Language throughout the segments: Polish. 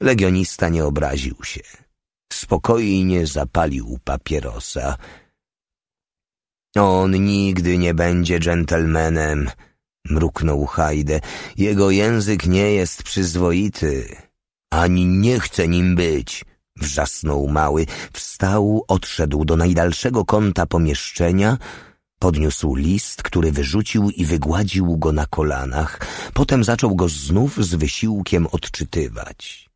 Legionista nie obraził się. Spokojnie zapalił papierosa. On nigdy nie będzie dżentelmenem, mruknął Hajde. Jego język nie jest przyzwoity. Ani nie chce nim być, wrzasnął mały. Wstał, odszedł do najdalszego kąta pomieszczenia, Podniósł list, który wyrzucił i wygładził go na kolanach. Potem zaczął go znów z wysiłkiem odczytywać.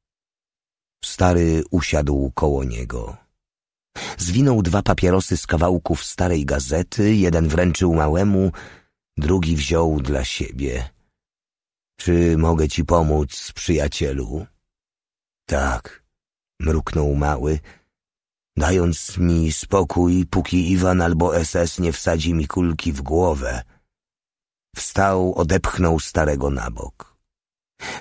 Stary usiadł koło niego. Zwinął dwa papierosy z kawałków starej gazety, jeden wręczył małemu, drugi wziął dla siebie. Czy mogę ci pomóc, przyjacielu? Tak, mruknął mały, dając mi spokój, póki Iwan albo SS nie wsadzi mi kulki w głowę. Wstał, odepchnął starego na bok.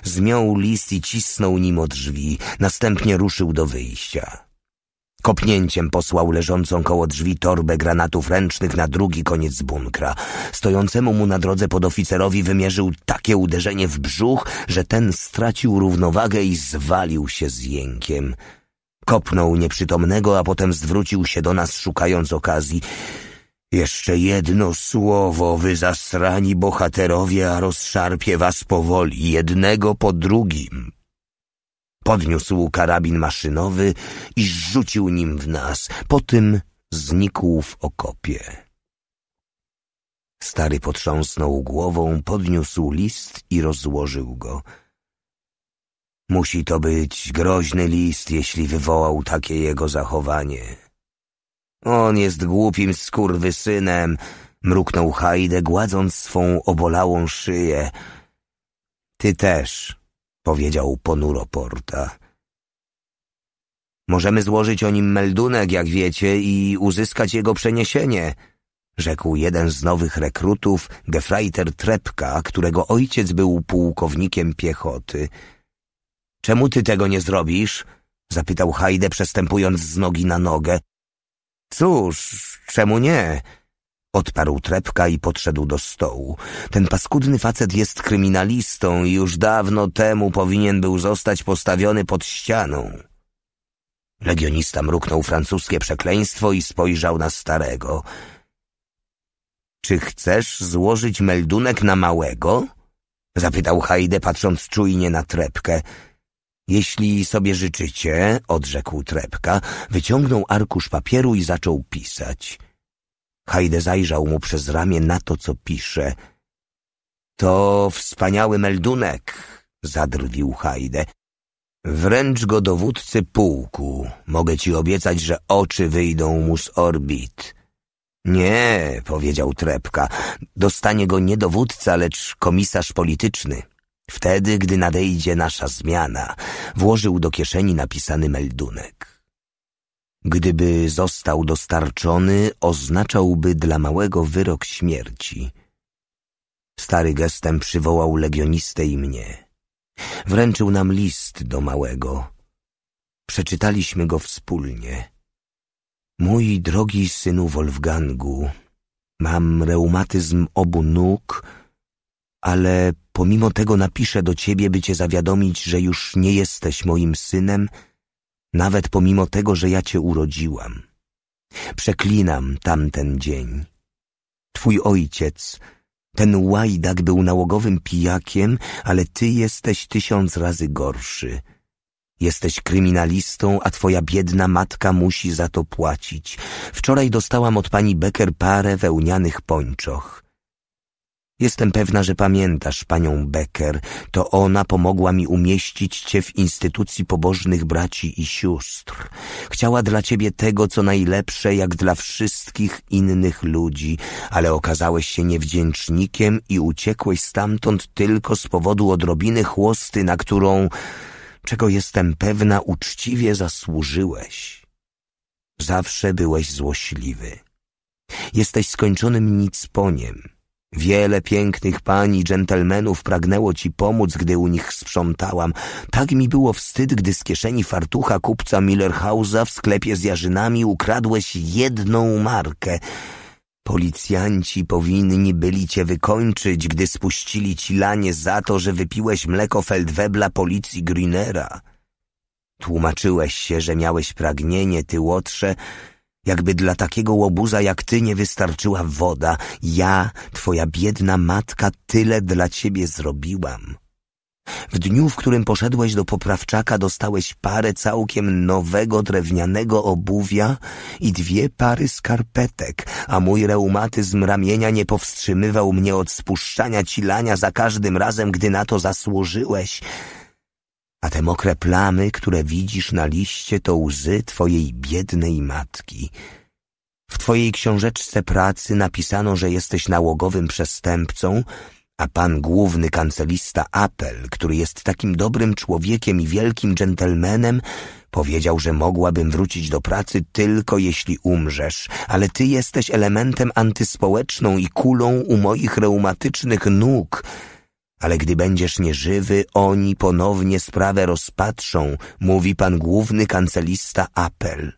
Zmiął list i cisnął nim o drzwi, następnie ruszył do wyjścia. Kopnięciem posłał leżącą koło drzwi torbę granatów ręcznych na drugi koniec bunkra. Stojącemu mu na drodze podoficerowi wymierzył takie uderzenie w brzuch, że ten stracił równowagę i zwalił się z jękiem. Kopnął nieprzytomnego, a potem zwrócił się do nas, szukając okazji. Jeszcze jedno słowo, wy zasrani bohaterowie, a rozszarpie was powoli, jednego po drugim. Podniósł karabin maszynowy i rzucił nim w nas. Po tym znikł w okopie. Stary potrząsnął głową, podniósł list i rozłożył go. Musi to być groźny list, jeśli wywołał takie jego zachowanie. On jest głupim skurwysynem, mruknął Hajdę, gładząc swą obolałą szyję. Ty też, powiedział ponuro Porta. Możemy złożyć o nim meldunek, jak wiecie, i uzyskać jego przeniesienie, rzekł jeden z nowych rekrutów, gefreiter Trepka, którego ojciec był pułkownikiem piechoty. Czemu ty tego nie zrobisz? zapytał Hajdę, przestępując z nogi na nogę. Cóż, czemu nie? Odparł trepka i podszedł do stołu. Ten paskudny facet jest kryminalistą i już dawno temu powinien był zostać postawiony pod ścianą. Legionista mruknął francuskie przekleństwo i spojrzał na starego. Czy chcesz złożyć meldunek na małego? Zapytał Hajdę, patrząc czujnie na trepkę. Jeśli sobie życzycie, odrzekł Trepka, wyciągnął arkusz papieru i zaczął pisać. Hajde zajrzał mu przez ramię na to, co pisze. To wspaniały meldunek, zadrwił Hajde. Wręcz go dowódcy pułku. Mogę ci obiecać, że oczy wyjdą mu z orbit. Nie, powiedział Trepka, dostanie go nie dowódca, lecz komisarz polityczny. Wtedy, gdy nadejdzie nasza zmiana, włożył do kieszeni napisany meldunek. Gdyby został dostarczony, oznaczałby dla małego wyrok śmierci. Stary gestem przywołał legionistę i mnie. Wręczył nam list do małego. Przeczytaliśmy go wspólnie. Mój drogi synu Wolfgangu, mam reumatyzm obu nóg, ale pomimo tego napiszę do ciebie, by cię zawiadomić, że już nie jesteś moim synem, nawet pomimo tego, że ja cię urodziłam. Przeklinam tamten dzień. Twój ojciec, ten łajdak był nałogowym pijakiem, ale ty jesteś tysiąc razy gorszy. Jesteś kryminalistą, a twoja biedna matka musi za to płacić. Wczoraj dostałam od pani Becker parę wełnianych pończoch. Jestem pewna, że pamiętasz panią Becker. To ona pomogła mi umieścić cię w instytucji pobożnych braci i sióstr. Chciała dla ciebie tego, co najlepsze, jak dla wszystkich innych ludzi, ale okazałeś się niewdzięcznikiem i uciekłeś stamtąd tylko z powodu odrobiny chłosty, na którą, czego jestem pewna, uczciwie zasłużyłeś. Zawsze byłeś złośliwy. Jesteś skończonym nicponiem Wiele pięknych pani, i dżentelmenów pragnęło ci pomóc, gdy u nich sprzątałam. Tak mi było wstyd, gdy z kieszeni fartucha kupca Millerhausa w sklepie z jarzynami ukradłeś jedną markę. Policjanci powinni byli cię wykończyć, gdy spuścili ci lanie za to, że wypiłeś mleko Feldwebla policji Greenera. Tłumaczyłeś się, że miałeś pragnienie, ty łotrze, jakby dla takiego łobuza jak ty nie wystarczyła woda, ja, twoja biedna matka, tyle dla ciebie zrobiłam. W dniu, w którym poszedłeś do poprawczaka, dostałeś parę całkiem nowego drewnianego obuwia i dwie pary skarpetek, a mój reumatyzm ramienia nie powstrzymywał mnie od spuszczania cilania za każdym razem, gdy na to zasłużyłeś a te mokre plamy, które widzisz na liście, to łzy twojej biednej matki. W twojej książeczce pracy napisano, że jesteś nałogowym przestępcą, a pan główny kancelista Apple, który jest takim dobrym człowiekiem i wielkim dżentelmenem, powiedział, że mogłabym wrócić do pracy tylko jeśli umrzesz, ale ty jesteś elementem antyspołeczną i kulą u moich reumatycznych nóg, ale gdy będziesz nieżywy, oni ponownie sprawę rozpatrzą, mówi pan główny kancelista Apel.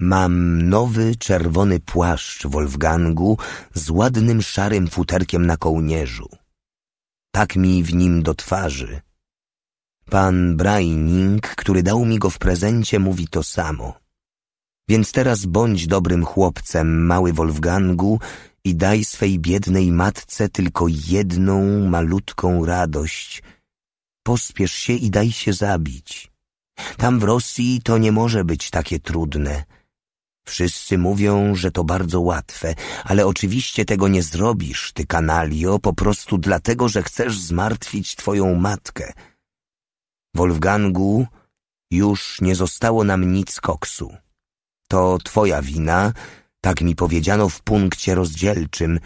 Mam nowy czerwony płaszcz Wolfgangu z ładnym szarym futerkiem na kołnierzu. Tak mi w nim do twarzy. Pan Braining, który dał mi go w prezencie, mówi to samo. Więc teraz bądź dobrym chłopcem, mały Wolfgangu, i daj swej biednej matce tylko jedną malutką radość. Pospiesz się i daj się zabić. Tam w Rosji to nie może być takie trudne. Wszyscy mówią, że to bardzo łatwe, ale oczywiście tego nie zrobisz, ty kanalio, po prostu dlatego, że chcesz zmartwić twoją matkę. Wolfgangu, już nie zostało nam nic koksu. To twoja wina, tak mi powiedziano w punkcie rozdzielczym.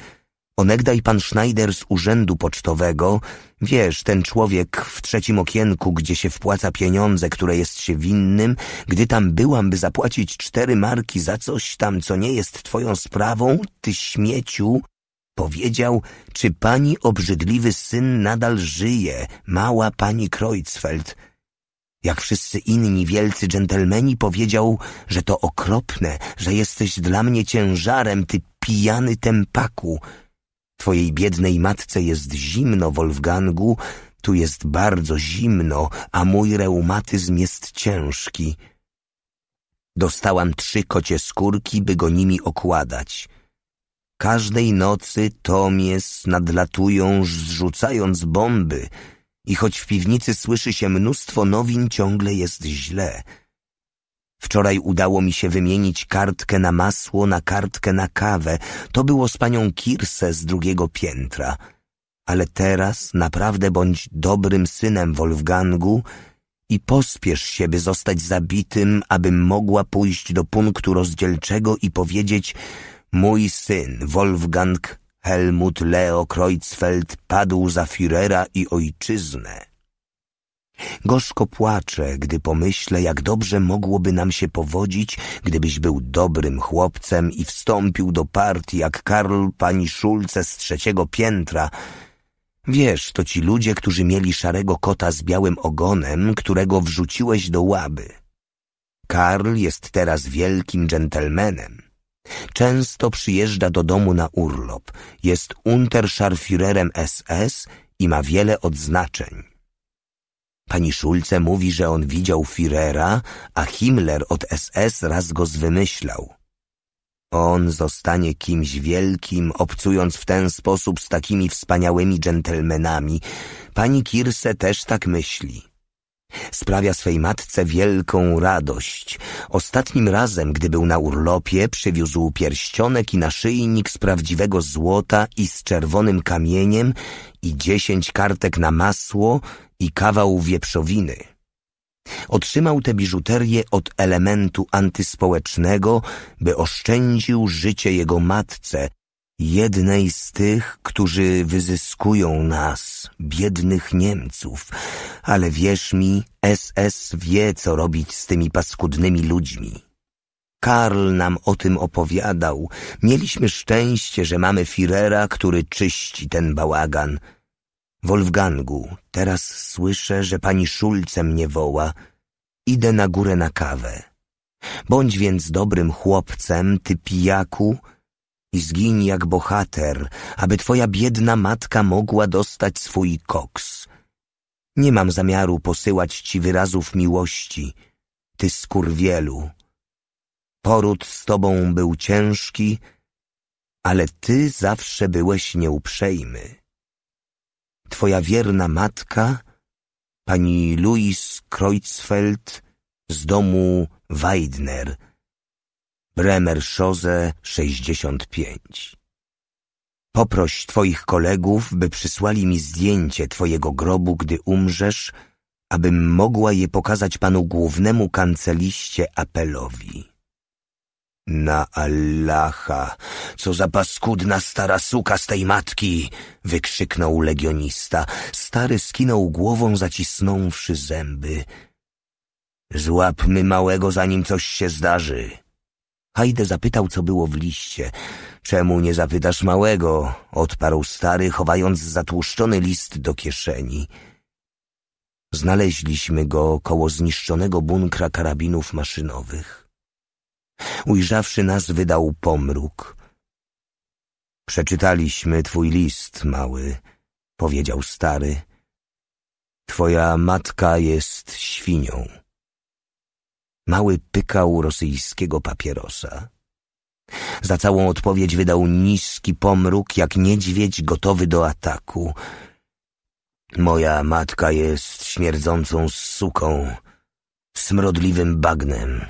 Onegdaj pan Schneider z urzędu pocztowego, wiesz, ten człowiek w trzecim okienku, gdzie się wpłaca pieniądze, które jest się winnym, gdy tam byłam, by zapłacić cztery marki za coś tam, co nie jest twoją sprawą, ty śmieciu, powiedział, czy pani obrzydliwy syn nadal żyje, mała pani Kreutzfeld – jak wszyscy inni wielcy dżentelmeni, powiedział, że to okropne, że jesteś dla mnie ciężarem, ty pijany tempaku. Twojej biednej matce jest zimno, Wolfgangu, tu jest bardzo zimno, a mój reumatyzm jest ciężki. Dostałam trzy kocie skórki, by go nimi okładać. Każdej nocy Tomies nadlatują, zrzucając bomby – i choć w piwnicy słyszy się mnóstwo nowin, ciągle jest źle. Wczoraj udało mi się wymienić kartkę na masło na kartkę na kawę. To było z panią Kirse z drugiego piętra. Ale teraz naprawdę bądź dobrym synem Wolfgangu i pospiesz się, by zostać zabitym, abym mogła pójść do punktu rozdzielczego i powiedzieć mój syn, Wolfgang, Helmut Leo Kreutzfeld padł za Firera i ojczyznę. Gorzko płaczę, gdy pomyślę, jak dobrze mogłoby nam się powodzić, gdybyś był dobrym chłopcem i wstąpił do partii jak Karl pani Szulce z trzeciego piętra. Wiesz, to ci ludzie, którzy mieli szarego kota z białym ogonem, którego wrzuciłeś do łaby. Karl jest teraz wielkim dżentelmenem. Często przyjeżdża do domu na urlop, jest Unterscharfirerem SS i ma wiele odznaczeń. Pani Szulce mówi, że on widział Firera, a Himmler od SS raz go zwymyślał. On zostanie kimś wielkim, obcując w ten sposób z takimi wspaniałymi dżentelmenami. Pani Kirse też tak myśli. Sprawia swej matce wielką radość. Ostatnim razem, gdy był na urlopie, przywiózł pierścionek i naszyjnik z prawdziwego złota i z czerwonym kamieniem i dziesięć kartek na masło i kawał wieprzowiny. Otrzymał tę biżuterię od elementu antyspołecznego, by oszczędził życie jego matce, jednej z tych, którzy wyzyskują nas, biednych Niemców, ale wierz mi, SS wie, co robić z tymi paskudnymi ludźmi. Karl nam o tym opowiadał. Mieliśmy szczęście, że mamy Firera, który czyści ten bałagan. Wolfgangu, teraz słyszę, że pani Szulce mnie woła. Idę na górę na kawę. Bądź więc dobrym chłopcem, ty pijaku, i zgiń jak bohater, aby twoja biedna matka mogła dostać swój koks. Nie mam zamiaru posyłać ci wyrazów miłości, ty wielu. Poród z tobą był ciężki, ale ty zawsze byłeś nieuprzejmy. Twoja wierna matka, pani Louise Kreutzfeld z domu Weidner – Bremer Szoze 65. Poproś Twoich kolegów, by przysłali mi zdjęcie Twojego grobu, gdy umrzesz, abym mogła je pokazać panu głównemu kanceliście apelowi. Na Allaha, co za paskudna stara suka z tej matki! wykrzyknął legionista. Stary skinął głową, zacisnąwszy zęby. Złapmy małego, zanim coś się zdarzy. Hajde zapytał, co było w liście. Czemu nie zapytasz małego? Odparł stary, chowając zatłuszczony list do kieszeni. Znaleźliśmy go koło zniszczonego bunkra karabinów maszynowych. Ujrzawszy nas, wydał pomruk. Przeczytaliśmy twój list, mały, powiedział stary. Twoja matka jest świnią mały pykał rosyjskiego papierosa. Za całą odpowiedź wydał niski pomruk, jak niedźwiedź gotowy do ataku. Moja matka jest śmierdzącą suką, smrodliwym bagnem.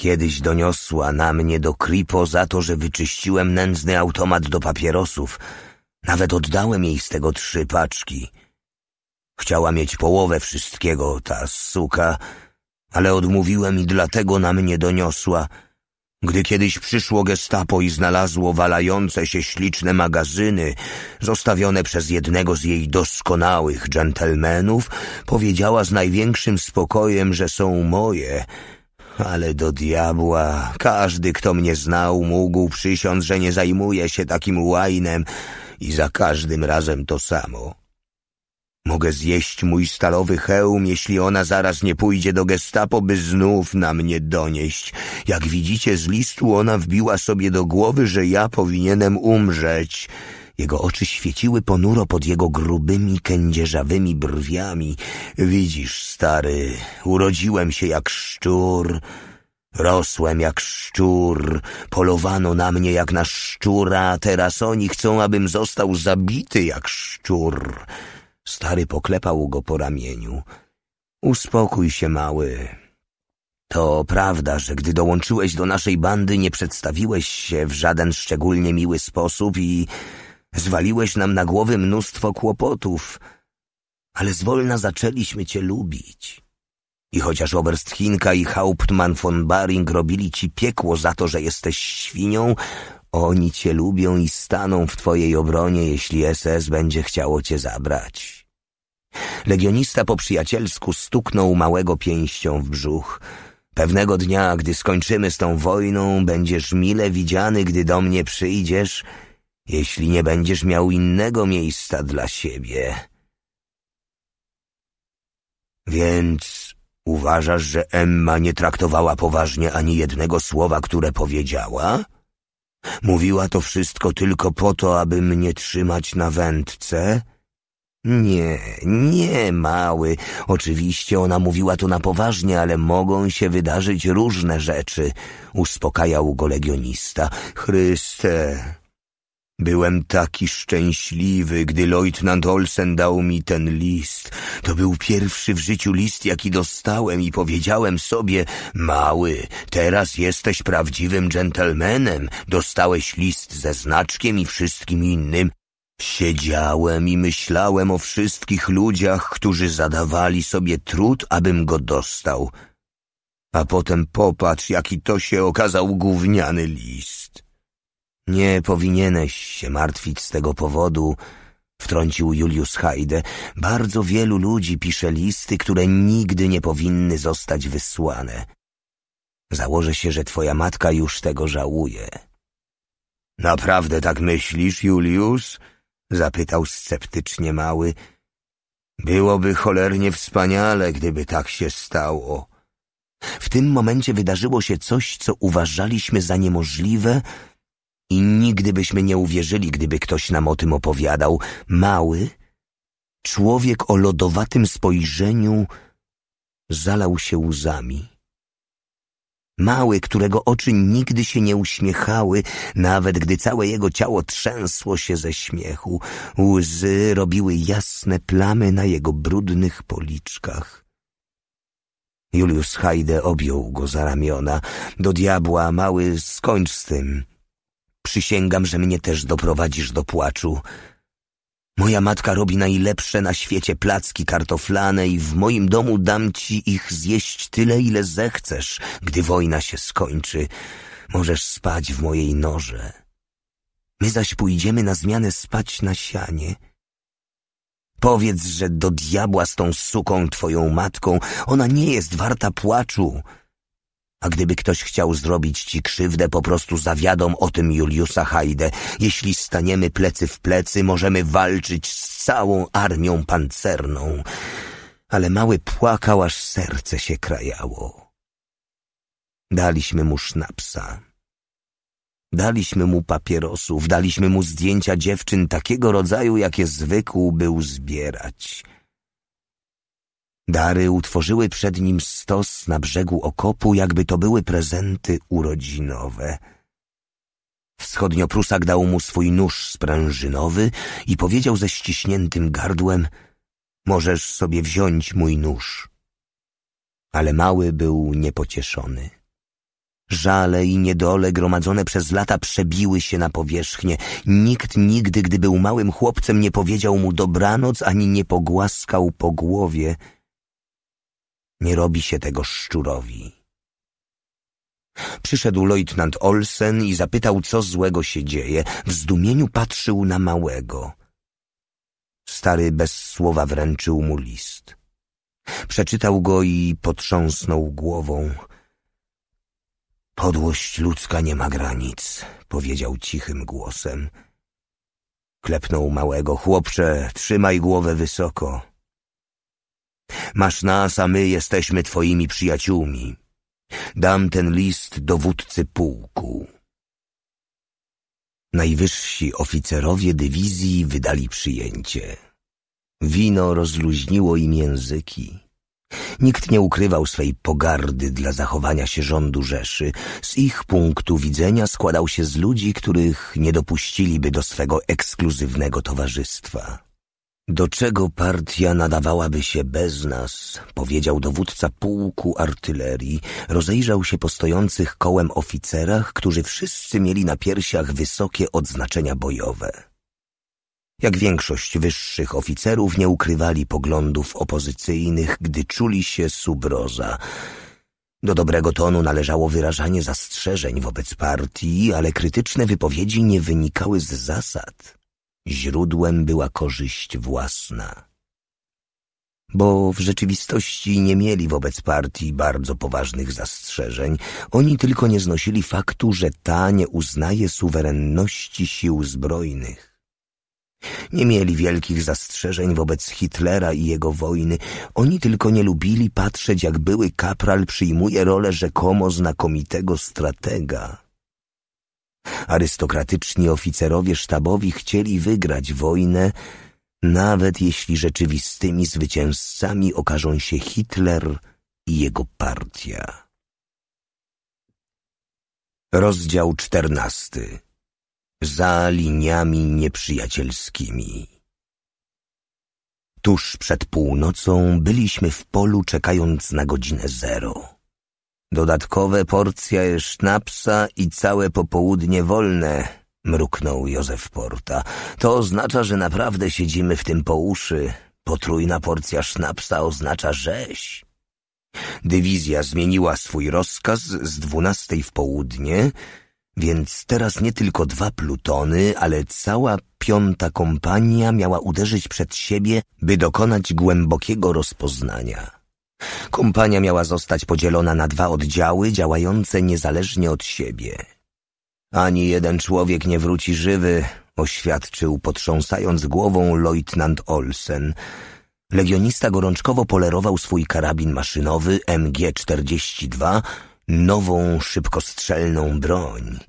Kiedyś doniosła na mnie do Kripo za to, że wyczyściłem nędzny automat do papierosów. Nawet oddałem jej z tego trzy paczki. Chciała mieć połowę wszystkiego, ta suka, ale odmówiłem i dlatego na mnie doniosła. Gdy kiedyś przyszło gestapo i znalazło walające się śliczne magazyny, zostawione przez jednego z jej doskonałych dżentelmenów, powiedziała z największym spokojem, że są moje. Ale do diabła, każdy, kto mnie znał, mógł przysiąc, że nie zajmuje się takim łajnem i za każdym razem to samo. Mogę zjeść mój stalowy hełm, jeśli ona zaraz nie pójdzie do gestapo, by znów na mnie donieść. Jak widzicie z listu, ona wbiła sobie do głowy, że ja powinienem umrzeć. Jego oczy świeciły ponuro pod jego grubymi, kędzierzawymi brwiami. Widzisz, stary, urodziłem się jak szczur. Rosłem jak szczur, polowano na mnie jak na szczura, a teraz oni chcą, abym został zabity jak szczur. Stary poklepał go po ramieniu. Uspokój się, mały. To prawda, że gdy dołączyłeś do naszej bandy, nie przedstawiłeś się w żaden szczególnie miły sposób i zwaliłeś nam na głowy mnóstwo kłopotów, ale zwolna zaczęliśmy cię lubić. I chociaż Oberst Hinka i Hauptmann von Baring robili ci piekło za to, że jesteś świnią, oni cię lubią i staną w twojej obronie, jeśli SS będzie chciało cię zabrać. Legionista po przyjacielsku stuknął małego pięścią w brzuch. Pewnego dnia, gdy skończymy z tą wojną, będziesz mile widziany, gdy do mnie przyjdziesz, jeśli nie będziesz miał innego miejsca dla siebie. Więc uważasz, że Emma nie traktowała poważnie ani jednego słowa, które powiedziała? Mówiła to wszystko tylko po to, aby mnie trzymać na wędce? Nie, nie, mały. Oczywiście ona mówiła to na poważnie, ale mogą się wydarzyć różne rzeczy, uspokajał go legionista. Chryste, Byłem taki szczęśliwy, gdy Leutnant Olsen dał mi ten list. To był pierwszy w życiu list, jaki dostałem i powiedziałem sobie, mały, teraz jesteś prawdziwym dżentelmenem. Dostałeś list ze znaczkiem i wszystkim innym. Siedziałem i myślałem o wszystkich ludziach, którzy zadawali sobie trud, abym go dostał. A potem popatrz, jaki to się okazał gówniany list. Nie powinieneś się martwić z tego powodu, wtrącił Julius Heide. Bardzo wielu ludzi pisze listy, które nigdy nie powinny zostać wysłane. Założę się, że twoja matka już tego żałuje. Naprawdę tak myślisz, Julius? zapytał sceptycznie mały. Byłoby cholernie wspaniale, gdyby tak się stało. W tym momencie wydarzyło się coś, co uważaliśmy za niemożliwe, i nigdy byśmy nie uwierzyli, gdyby ktoś nam o tym opowiadał. Mały, człowiek o lodowatym spojrzeniu, zalał się łzami. Mały, którego oczy nigdy się nie uśmiechały, nawet gdy całe jego ciało trzęsło się ze śmiechu, łzy robiły jasne plamy na jego brudnych policzkach. Julius Hajde objął go za ramiona. Do diabła, mały, skończ z tym. Przysięgam, że mnie też doprowadzisz do płaczu. Moja matka robi najlepsze na świecie placki kartoflane i w moim domu dam ci ich zjeść tyle, ile zechcesz, gdy wojna się skończy. Możesz spać w mojej norze. My zaś pójdziemy na zmianę spać na sianie. Powiedz, że do diabła z tą suką, twoją matką, ona nie jest warta płaczu. A gdyby ktoś chciał zrobić ci krzywdę, po prostu zawiadą o tym Juliusa Hajdę. Jeśli staniemy plecy w plecy, możemy walczyć z całą armią pancerną. Ale mały płakał, aż serce się krajało. Daliśmy mu sznapsa. Daliśmy mu papierosów, daliśmy mu zdjęcia dziewczyn takiego rodzaju, jakie zwykł był zbierać – Dary utworzyły przed nim stos na brzegu okopu, jakby to były prezenty urodzinowe. Wschodnioprusak dał mu swój nóż sprężynowy i powiedział ze ściśniętym gardłem — Możesz sobie wziąć mój nóż. Ale mały był niepocieszony. Żale i niedole gromadzone przez lata przebiły się na powierzchnię. Nikt nigdy, gdy był małym chłopcem, nie powiedział mu dobranoc ani nie pogłaskał po głowie — nie robi się tego szczurowi. Przyszedł lejtnant Olsen i zapytał, co złego się dzieje. W zdumieniu patrzył na małego. Stary bez słowa wręczył mu list. Przeczytał go i potrząsnął głową. Podłość ludzka nie ma granic, powiedział cichym głosem. Klepnął małego chłopcze, trzymaj głowę wysoko. Masz nas, a my jesteśmy twoimi przyjaciółmi. Dam ten list dowódcy pułku. Najwyżsi oficerowie dywizji wydali przyjęcie. Wino rozluźniło im języki. Nikt nie ukrywał swej pogardy dla zachowania się rządu Rzeszy. Z ich punktu widzenia składał się z ludzi, których nie dopuściliby do swego ekskluzywnego towarzystwa. Do czego partia nadawałaby się bez nas? powiedział dowódca pułku artylerii. Rozejrzał się po stojących kołem oficerach, którzy wszyscy mieli na piersiach wysokie odznaczenia bojowe. Jak większość wyższych oficerów nie ukrywali poglądów opozycyjnych, gdy czuli się subroza. Do dobrego tonu należało wyrażanie zastrzeżeń wobec partii, ale krytyczne wypowiedzi nie wynikały z zasad źródłem była korzyść własna. Bo w rzeczywistości nie mieli wobec partii bardzo poważnych zastrzeżeń, oni tylko nie znosili faktu, że ta nie uznaje suwerenności sił zbrojnych. Nie mieli wielkich zastrzeżeń wobec Hitlera i jego wojny. Oni tylko nie lubili patrzeć, jak były kapral przyjmuje rolę rzekomo znakomitego stratega. Arystokratyczni oficerowie sztabowi chcieli wygrać wojnę, nawet jeśli rzeczywistymi zwycięzcami okażą się Hitler i jego partia. Rozdział czternasty Za liniami nieprzyjacielskimi Tuż przed północą byliśmy w polu czekając na godzinę zero. Dodatkowe porcje sznapsa i całe popołudnie wolne, mruknął Józef Porta. To oznacza, że naprawdę siedzimy w tym po uszy. Potrójna porcja sznapsa oznacza rzeź. Dywizja zmieniła swój rozkaz z dwunastej w południe, więc teraz nie tylko dwa plutony, ale cała piąta kompania miała uderzyć przed siebie, by dokonać głębokiego rozpoznania. Kompania miała zostać podzielona na dwa oddziały działające niezależnie od siebie. Ani jeden człowiek nie wróci żywy, oświadczył, potrząsając głową lejtnant Olsen. Legionista gorączkowo polerował swój karabin maszynowy MG-42, nową szybkostrzelną broń –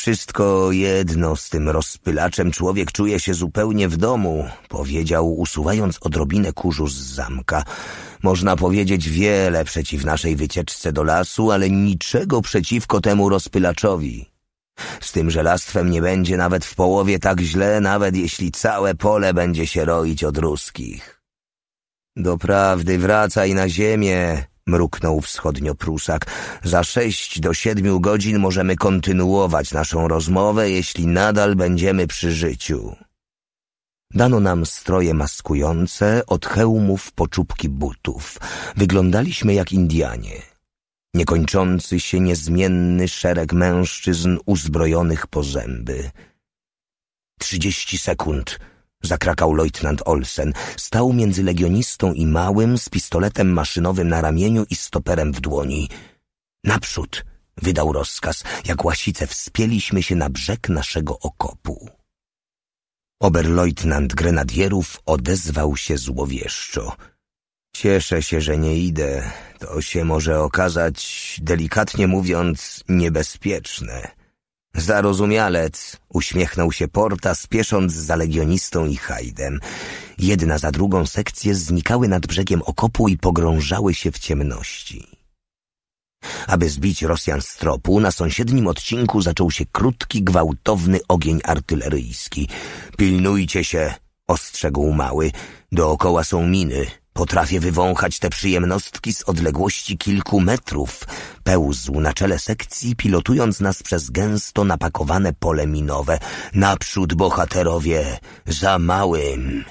wszystko jedno z tym rozpylaczem człowiek czuje się zupełnie w domu, powiedział, usuwając odrobinę kurzu z zamka. Można powiedzieć wiele przeciw naszej wycieczce do lasu, ale niczego przeciwko temu rozpylaczowi. Z tym, że lastwem nie będzie nawet w połowie tak źle, nawet jeśli całe pole będzie się roić od ruskich. Doprawdy wracaj na ziemię, mruknął wschodnio Prusak. Za sześć do siedmiu godzin możemy kontynuować naszą rozmowę, jeśli nadal będziemy przy życiu. Dano nam stroje maskujące, od hełmów po czubki butów. Wyglądaliśmy jak Indianie. Niekończący się niezmienny szereg mężczyzn uzbrojonych po zęby. Trzydzieści sekund – zakrakał lejtnant Olsen. Stał między legionistą i małym z pistoletem maszynowym na ramieniu i stoperem w dłoni. Naprzód! wydał rozkaz, jak łasice wspięliśmy się na brzeg naszego okopu. Oberleutnant grenadierów odezwał się złowieszczo. Cieszę się, że nie idę. To się może okazać, delikatnie mówiąc, niebezpieczne. Zarozumialec, uśmiechnął się Porta, spiesząc za legionistą i Hajdem. Jedna za drugą sekcje znikały nad brzegiem okopu i pogrążały się w ciemności. Aby zbić Rosjan z tropu, na sąsiednim odcinku zaczął się krótki, gwałtowny ogień artyleryjski. Pilnujcie się, ostrzegł mały. Dookoła są miny. Potrafię wywąchać te przyjemnostki z odległości kilku metrów. Pełzł na czele sekcji, pilotując nas przez gęsto napakowane pole minowe. Naprzód bohaterowie, za małym.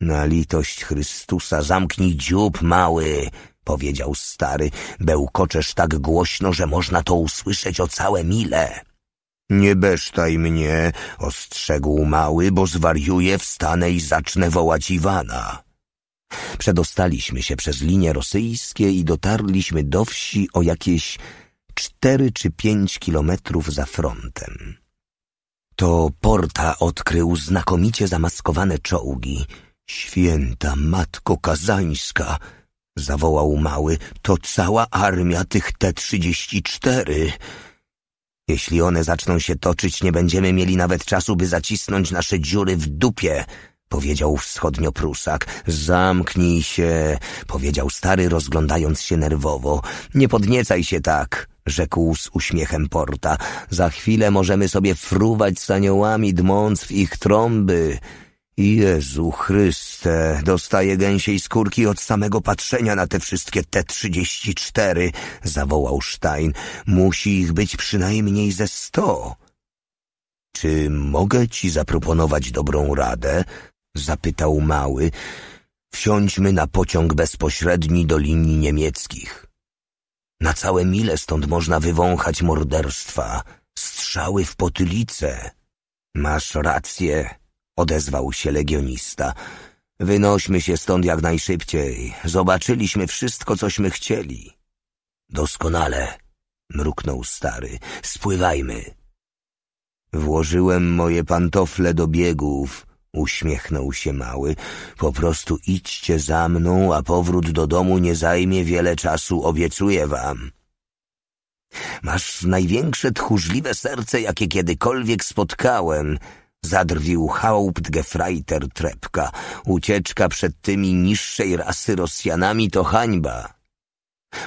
Na litość Chrystusa zamknij dziób mały, powiedział stary. Bełkoczesz tak głośno, że można to usłyszeć o całe mile. Nie besztaj mnie, ostrzegł mały, bo zwariuję, wstanę i zacznę wołać Iwana. Przedostaliśmy się przez linie rosyjskie i dotarliśmy do wsi o jakieś cztery czy pięć kilometrów za frontem. To Porta odkrył znakomicie zamaskowane czołgi. Święta Matko Kazańska! zawołał mały, to cała armia tych T-34. Jeśli one zaczną się toczyć, nie będziemy mieli nawet czasu, by zacisnąć nasze dziury w dupie powiedział wschodnio-prusak. Zamknij się, powiedział stary, rozglądając się nerwowo. Nie podniecaj się tak, rzekł z uśmiechem Porta. Za chwilę możemy sobie fruwać z aniołami, dmąc w ich trąby. Jezu Chryste, dostaję gęsiej skórki od samego patrzenia na te wszystkie T-34, zawołał Stein. Musi ich być przynajmniej ze sto. Czy mogę ci zaproponować dobrą radę? zapytał mały, wsiądźmy na pociąg bezpośredni do linii niemieckich. Na całe mile stąd można wywąchać morderstwa, strzały w potylice. Masz rację, odezwał się legionista. Wynośmy się stąd jak najszybciej. Zobaczyliśmy wszystko, cośmy chcieli. Doskonale, mruknął stary. Spływajmy. Włożyłem moje pantofle do biegów Uśmiechnął się mały. Po prostu idźcie za mną, a powrót do domu nie zajmie wiele czasu, obiecuję wam. Masz największe tchórzliwe serce, jakie kiedykolwiek spotkałem, zadrwił Hauptgefreiter Trepka. Ucieczka przed tymi niższej rasy Rosjanami to hańba.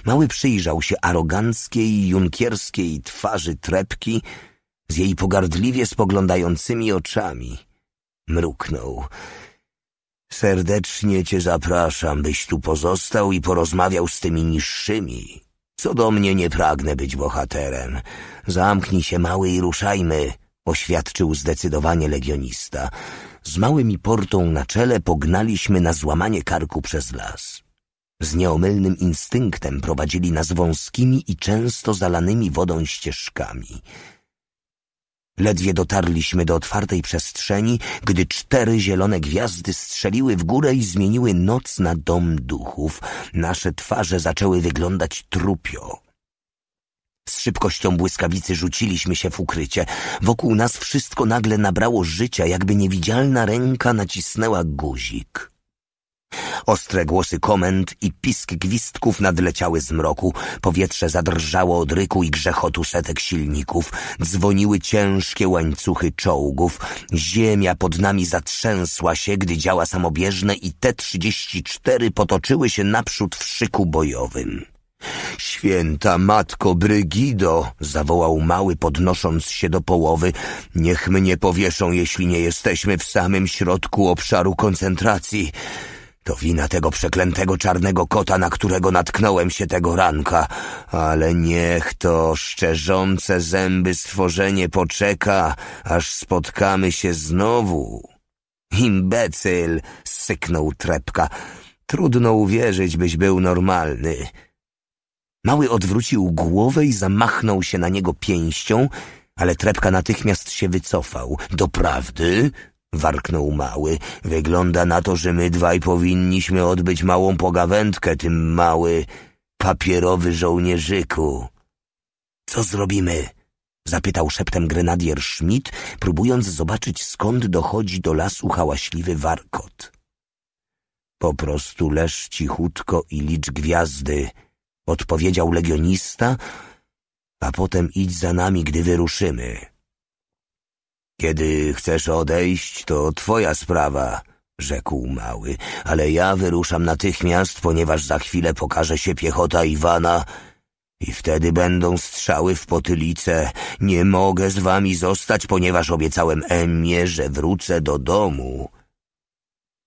Mały przyjrzał się aroganckiej, junkierskiej twarzy Trepki z jej pogardliwie spoglądającymi oczami. Mruknął. Serdecznie cię zapraszam, byś tu pozostał i porozmawiał z tymi niższymi. Co do mnie nie pragnę być bohaterem. Zamknij się mały i ruszajmy, oświadczył zdecydowanie legionista. Z małymi portą na czele pognaliśmy na złamanie karku przez las. Z nieomylnym instynktem prowadzili nas wąskimi i często zalanymi wodą ścieżkami. Ledwie dotarliśmy do otwartej przestrzeni, gdy cztery zielone gwiazdy strzeliły w górę i zmieniły noc na dom duchów. Nasze twarze zaczęły wyglądać trupio. Z szybkością błyskawicy rzuciliśmy się w ukrycie. Wokół nas wszystko nagle nabrało życia, jakby niewidzialna ręka nacisnęła guzik. Ostre głosy komend i pisk gwistków nadleciały z mroku. Powietrze zadrżało od ryku i grzechotu setek silników. Dzwoniły ciężkie łańcuchy czołgów. Ziemia pod nami zatrzęsła się, gdy działa samobieżne i trzydzieści 34 potoczyły się naprzód w szyku bojowym. Święta matko Brygido, zawołał mały, podnosząc się do połowy, niech mnie powieszą, jeśli nie jesteśmy w samym środku obszaru koncentracji. To wina tego przeklętego czarnego kota, na którego natknąłem się tego ranka. Ale niech to szczerzące zęby stworzenie poczeka, aż spotkamy się znowu. Imbecyl! syknął trepka. Trudno uwierzyć, byś był normalny. Mały odwrócił głowę i zamachnął się na niego pięścią, ale trepka natychmiast się wycofał. Doprawdy? warknął mały. Wygląda na to, że my dwaj powinniśmy odbyć małą pogawędkę, tym mały papierowy żołnierzyku. Co zrobimy? zapytał szeptem grenadier Schmidt, próbując zobaczyć skąd dochodzi do lasu hałaśliwy warkot. Po prostu leż cichutko i licz gwiazdy, odpowiedział legionista, a potem idź za nami, gdy wyruszymy. Kiedy chcesz odejść, to twoja sprawa, rzekł mały, ale ja wyruszam natychmiast, ponieważ za chwilę pokaże się piechota Iwana i wtedy będą strzały w potylice. Nie mogę z wami zostać, ponieważ obiecałem Emmie, że wrócę do domu.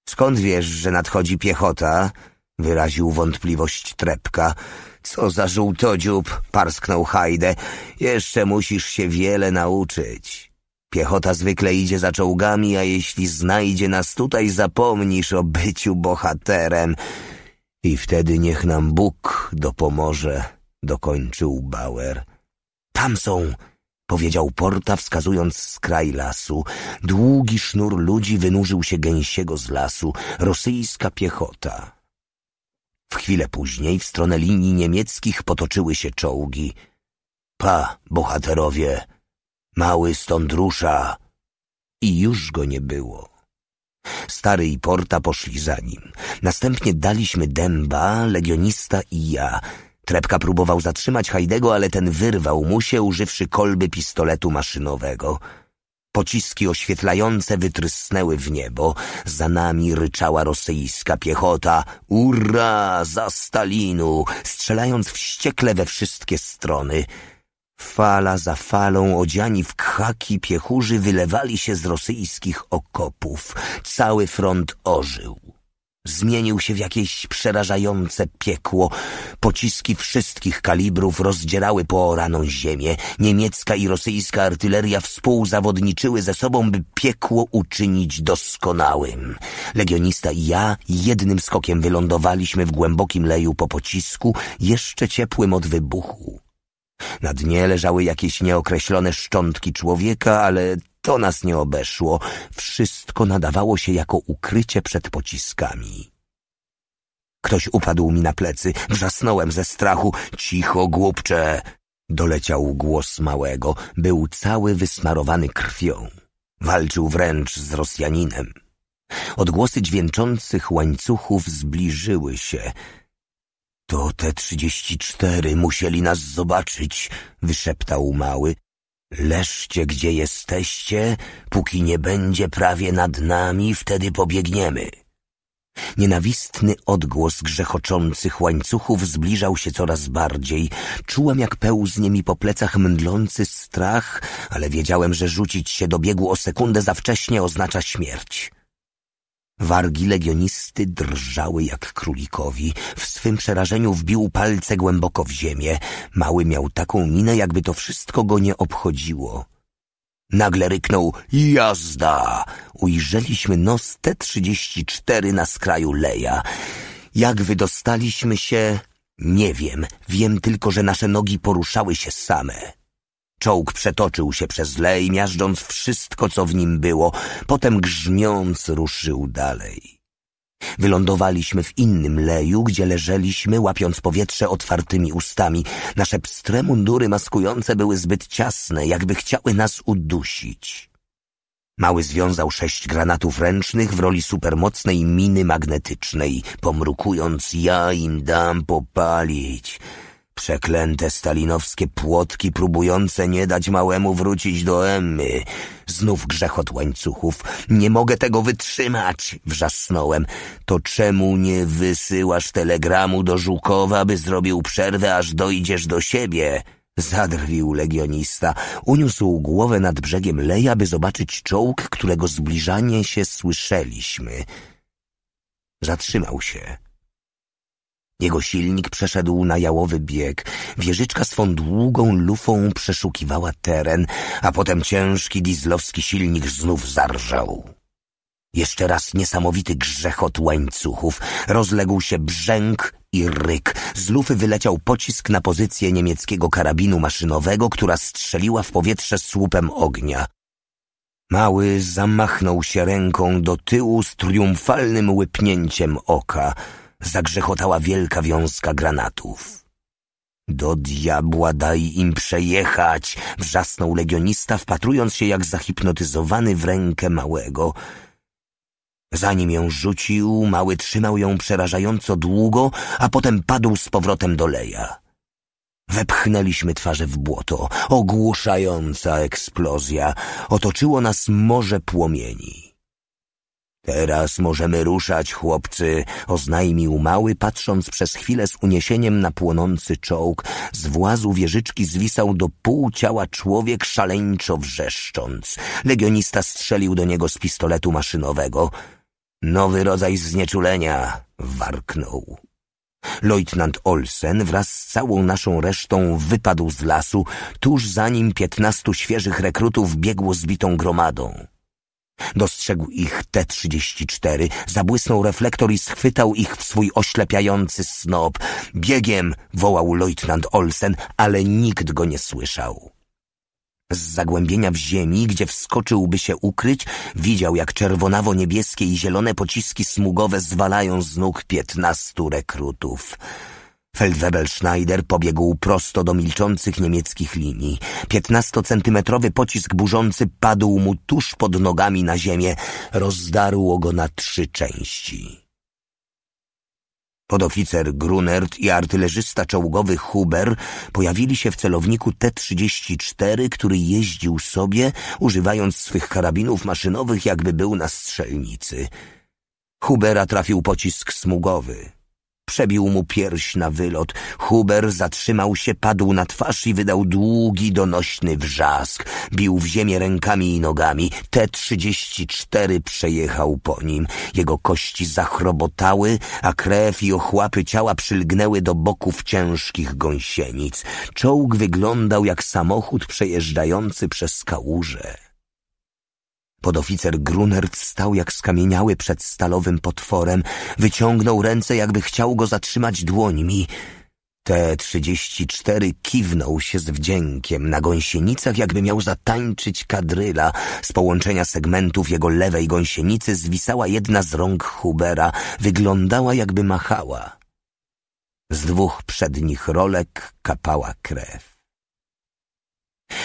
Skąd wiesz, że nadchodzi piechota? wyraził wątpliwość Trepka. Co za żółtodziób, parsknął Hajde. Jeszcze musisz się wiele nauczyć. Piechota zwykle idzie za czołgami, a jeśli znajdzie nas tutaj, zapomnisz o byciu bohaterem. I wtedy niech nam Bóg dopomoże, dokończył Bauer. Tam są, powiedział Porta, wskazując skraj lasu. Długi sznur ludzi wynurzył się gęsiego z lasu, rosyjska piechota. W chwilę później w stronę linii niemieckich potoczyły się czołgi. Pa, bohaterowie! Mały stąd rusza. I już go nie było. Stary i Porta poszli za nim. Następnie daliśmy dęba, legionista i ja. Trepka próbował zatrzymać Hajdego, ale ten wyrwał mu się, używszy kolby pistoletu maszynowego. Pociski oświetlające wytrysnęły w niebo. Za nami ryczała rosyjska piechota. Ura! Za Stalinu! Strzelając wściekle we wszystkie strony. Fala za falą odziani w khaki piechurzy wylewali się z rosyjskich okopów. Cały front ożył. Zmienił się w jakieś przerażające piekło. Pociski wszystkich kalibrów rozdzierały pooraną ziemię. Niemiecka i rosyjska artyleria współzawodniczyły ze sobą, by piekło uczynić doskonałym. Legionista i ja jednym skokiem wylądowaliśmy w głębokim leju po pocisku, jeszcze ciepłym od wybuchu. Na dnie leżały jakieś nieokreślone szczątki człowieka, ale to nas nie obeszło. Wszystko nadawało się jako ukrycie przed pociskami. Ktoś upadł mi na plecy, wrzasnąłem ze strachu. Cicho, głupcze! Doleciał głos małego. Był cały wysmarowany krwią. Walczył wręcz z Rosjaninem. Odgłosy dźwięczących łańcuchów zbliżyły się. To te trzydzieści cztery musieli nas zobaczyć, wyszeptał mały. Leżcie gdzie jesteście, póki nie będzie prawie nad nami, wtedy pobiegniemy. Nienawistny odgłos grzechoczących łańcuchów zbliżał się coraz bardziej. Czułem, jak pełznie mi po plecach mdlący strach, ale wiedziałem, że rzucić się do biegu o sekundę za wcześnie oznacza śmierć. Wargi legionisty drżały jak królikowi. W swym przerażeniu wbił palce głęboko w ziemię. Mały miał taką minę, jakby to wszystko go nie obchodziło. Nagle ryknął jazda. Ujrzeliśmy nos T-34 na skraju leja. Jak wydostaliśmy się, nie wiem. Wiem tylko, że nasze nogi poruszały się same. Czołg przetoczył się przez lej, miażdżąc wszystko, co w nim było. Potem grzmiąc ruszył dalej. Wylądowaliśmy w innym leju, gdzie leżeliśmy, łapiąc powietrze otwartymi ustami. Nasze pstre mundury maskujące były zbyt ciasne, jakby chciały nas udusić. Mały związał sześć granatów ręcznych w roli supermocnej miny magnetycznej, pomrukując ja im dam popalić. Przeklęte stalinowskie płotki próbujące nie dać małemu wrócić do Emmy. Znów grzechot łańcuchów. Nie mogę tego wytrzymać, wrzasnąłem. To czemu nie wysyłasz telegramu do Żukowa, by zrobił przerwę, aż dojdziesz do siebie? Zadrwił legionista. Uniósł głowę nad brzegiem leja, by zobaczyć czołg, którego zbliżanie się słyszeliśmy. Zatrzymał się. Jego silnik przeszedł na jałowy bieg. Wieżyczka swą długą lufą przeszukiwała teren, a potem ciężki dieslowski silnik znów zarżał. Jeszcze raz niesamowity grzechot łańcuchów. Rozległ się brzęk i ryk. Z lufy wyleciał pocisk na pozycję niemieckiego karabinu maszynowego, która strzeliła w powietrze słupem ognia. Mały zamachnął się ręką do tyłu z triumfalnym łypnięciem oka – zagrzechotała wielka wiązka granatów. Do diabła daj im przejechać! wrzasnął legionista, wpatrując się jak zahipnotyzowany w rękę małego. Zanim ją rzucił, mały trzymał ją przerażająco długo, a potem padł z powrotem do leja. Wepchnęliśmy twarze w błoto. Ogłuszająca eksplozja otoczyło nas morze płomieni. Teraz możemy ruszać, chłopcy, oznajmił mały, patrząc przez chwilę z uniesieniem na płonący czołg. Z włazu wieżyczki zwisał do pół ciała człowiek, szaleńczo wrzeszcząc. Legionista strzelił do niego z pistoletu maszynowego. Nowy rodzaj znieczulenia, warknął. Leutnant Olsen wraz z całą naszą resztą wypadł z lasu, tuż za nim piętnastu świeżych rekrutów biegło zbitą gromadą. Dostrzegł ich T-34, zabłysnął reflektor i schwytał ich w swój oślepiający snop. Biegiem! wołał lejtnant Olsen, ale nikt go nie słyszał. Z zagłębienia w ziemi, gdzie wskoczyłby się ukryć, widział jak czerwonawo-niebieskie i zielone pociski smugowe zwalają z nóg piętnastu rekrutów. Feldwebel Schneider pobiegł prosto do milczących niemieckich linii. Piętnastocentymetrowy pocisk burzący padł mu tuż pod nogami na ziemię, rozdarło go na trzy części. Podoficer Grunert i artylerzysta czołgowy Huber pojawili się w celowniku T-34, który jeździł sobie, używając swych karabinów maszynowych, jakby był na strzelnicy. Hubera trafił pocisk smugowy. Przebił mu pierś na wylot. Huber zatrzymał się, padł na twarz i wydał długi, donośny wrzask. Bił w ziemię rękami i nogami. T-34 przejechał po nim. Jego kości zachrobotały, a krew i ochłapy ciała przylgnęły do boków ciężkich gąsienic. Czołg wyglądał jak samochód przejeżdżający przez kałuże. Podoficer Gruner wstał jak skamieniały przed stalowym potworem, wyciągnął ręce, jakby chciał go zatrzymać dłońmi. T-34 kiwnął się z wdziękiem na gąsienicach, jakby miał zatańczyć kadryla. Z połączenia segmentów jego lewej gąsienicy zwisała jedna z rąk Hubera. Wyglądała, jakby machała. Z dwóch przednich rolek kapała krew.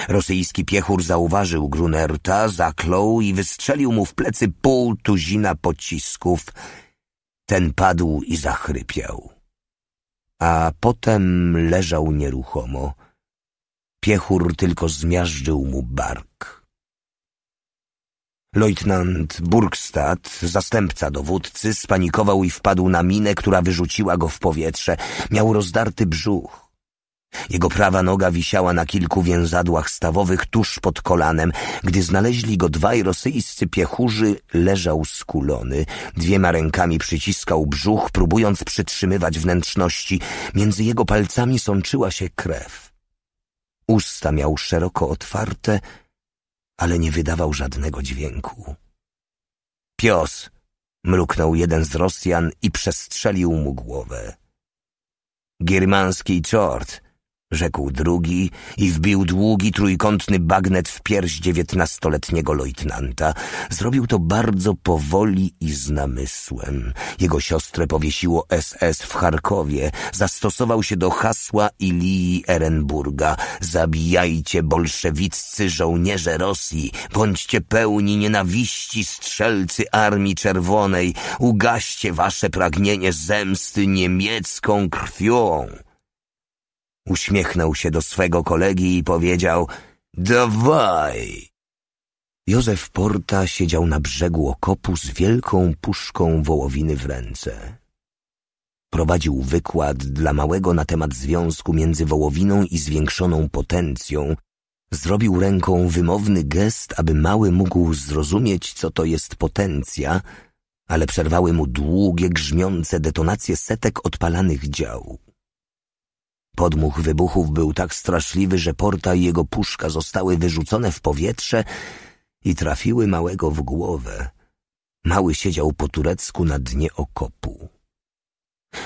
Rosyjski piechur zauważył Grunerta, zaklął i wystrzelił mu w plecy pół tuzina pocisków. Ten padł i zachrypiał. A potem leżał nieruchomo. Piechur tylko zmiażdżył mu bark. Leutnant Burgstad, zastępca dowódcy, spanikował i wpadł na minę, która wyrzuciła go w powietrze. Miał rozdarty brzuch. Jego prawa noga wisiała na kilku więzadłach stawowych tuż pod kolanem. Gdy znaleźli go dwaj rosyjscy piechurzy, leżał skulony. Dwiema rękami przyciskał brzuch, próbując przytrzymywać wnętrzności. Między jego palcami sączyła się krew. Usta miał szeroko otwarte, ale nie wydawał żadnego dźwięku. Pios! mruknął jeden z Rosjan i przestrzelił mu głowę. Giermanski czort! rzekł drugi i wbił długi trójkątny bagnet w pierś dziewiętnastoletniego lejtnanta. Zrobił to bardzo powoli i z namysłem. Jego siostrę powiesiło SS w Charkowie. Zastosował się do hasła Ilii Erenburga. Zabijajcie bolszewiccy żołnierze Rosji, bądźcie pełni nienawiści strzelcy Armii Czerwonej, ugaście wasze pragnienie zemsty niemiecką krwią. Uśmiechnął się do swego kolegi i powiedział Dawaj! Józef Porta siedział na brzegu okopu z wielką puszką wołowiny w ręce. Prowadził wykład dla małego na temat związku między wołowiną i zwiększoną potencją. Zrobił ręką wymowny gest, aby mały mógł zrozumieć, co to jest potencja, ale przerwały mu długie, grzmiące detonacje setek odpalanych dział. Podmuch wybuchów był tak straszliwy, że Porta i jego puszka zostały wyrzucone w powietrze i trafiły małego w głowę. Mały siedział po turecku na dnie okopu.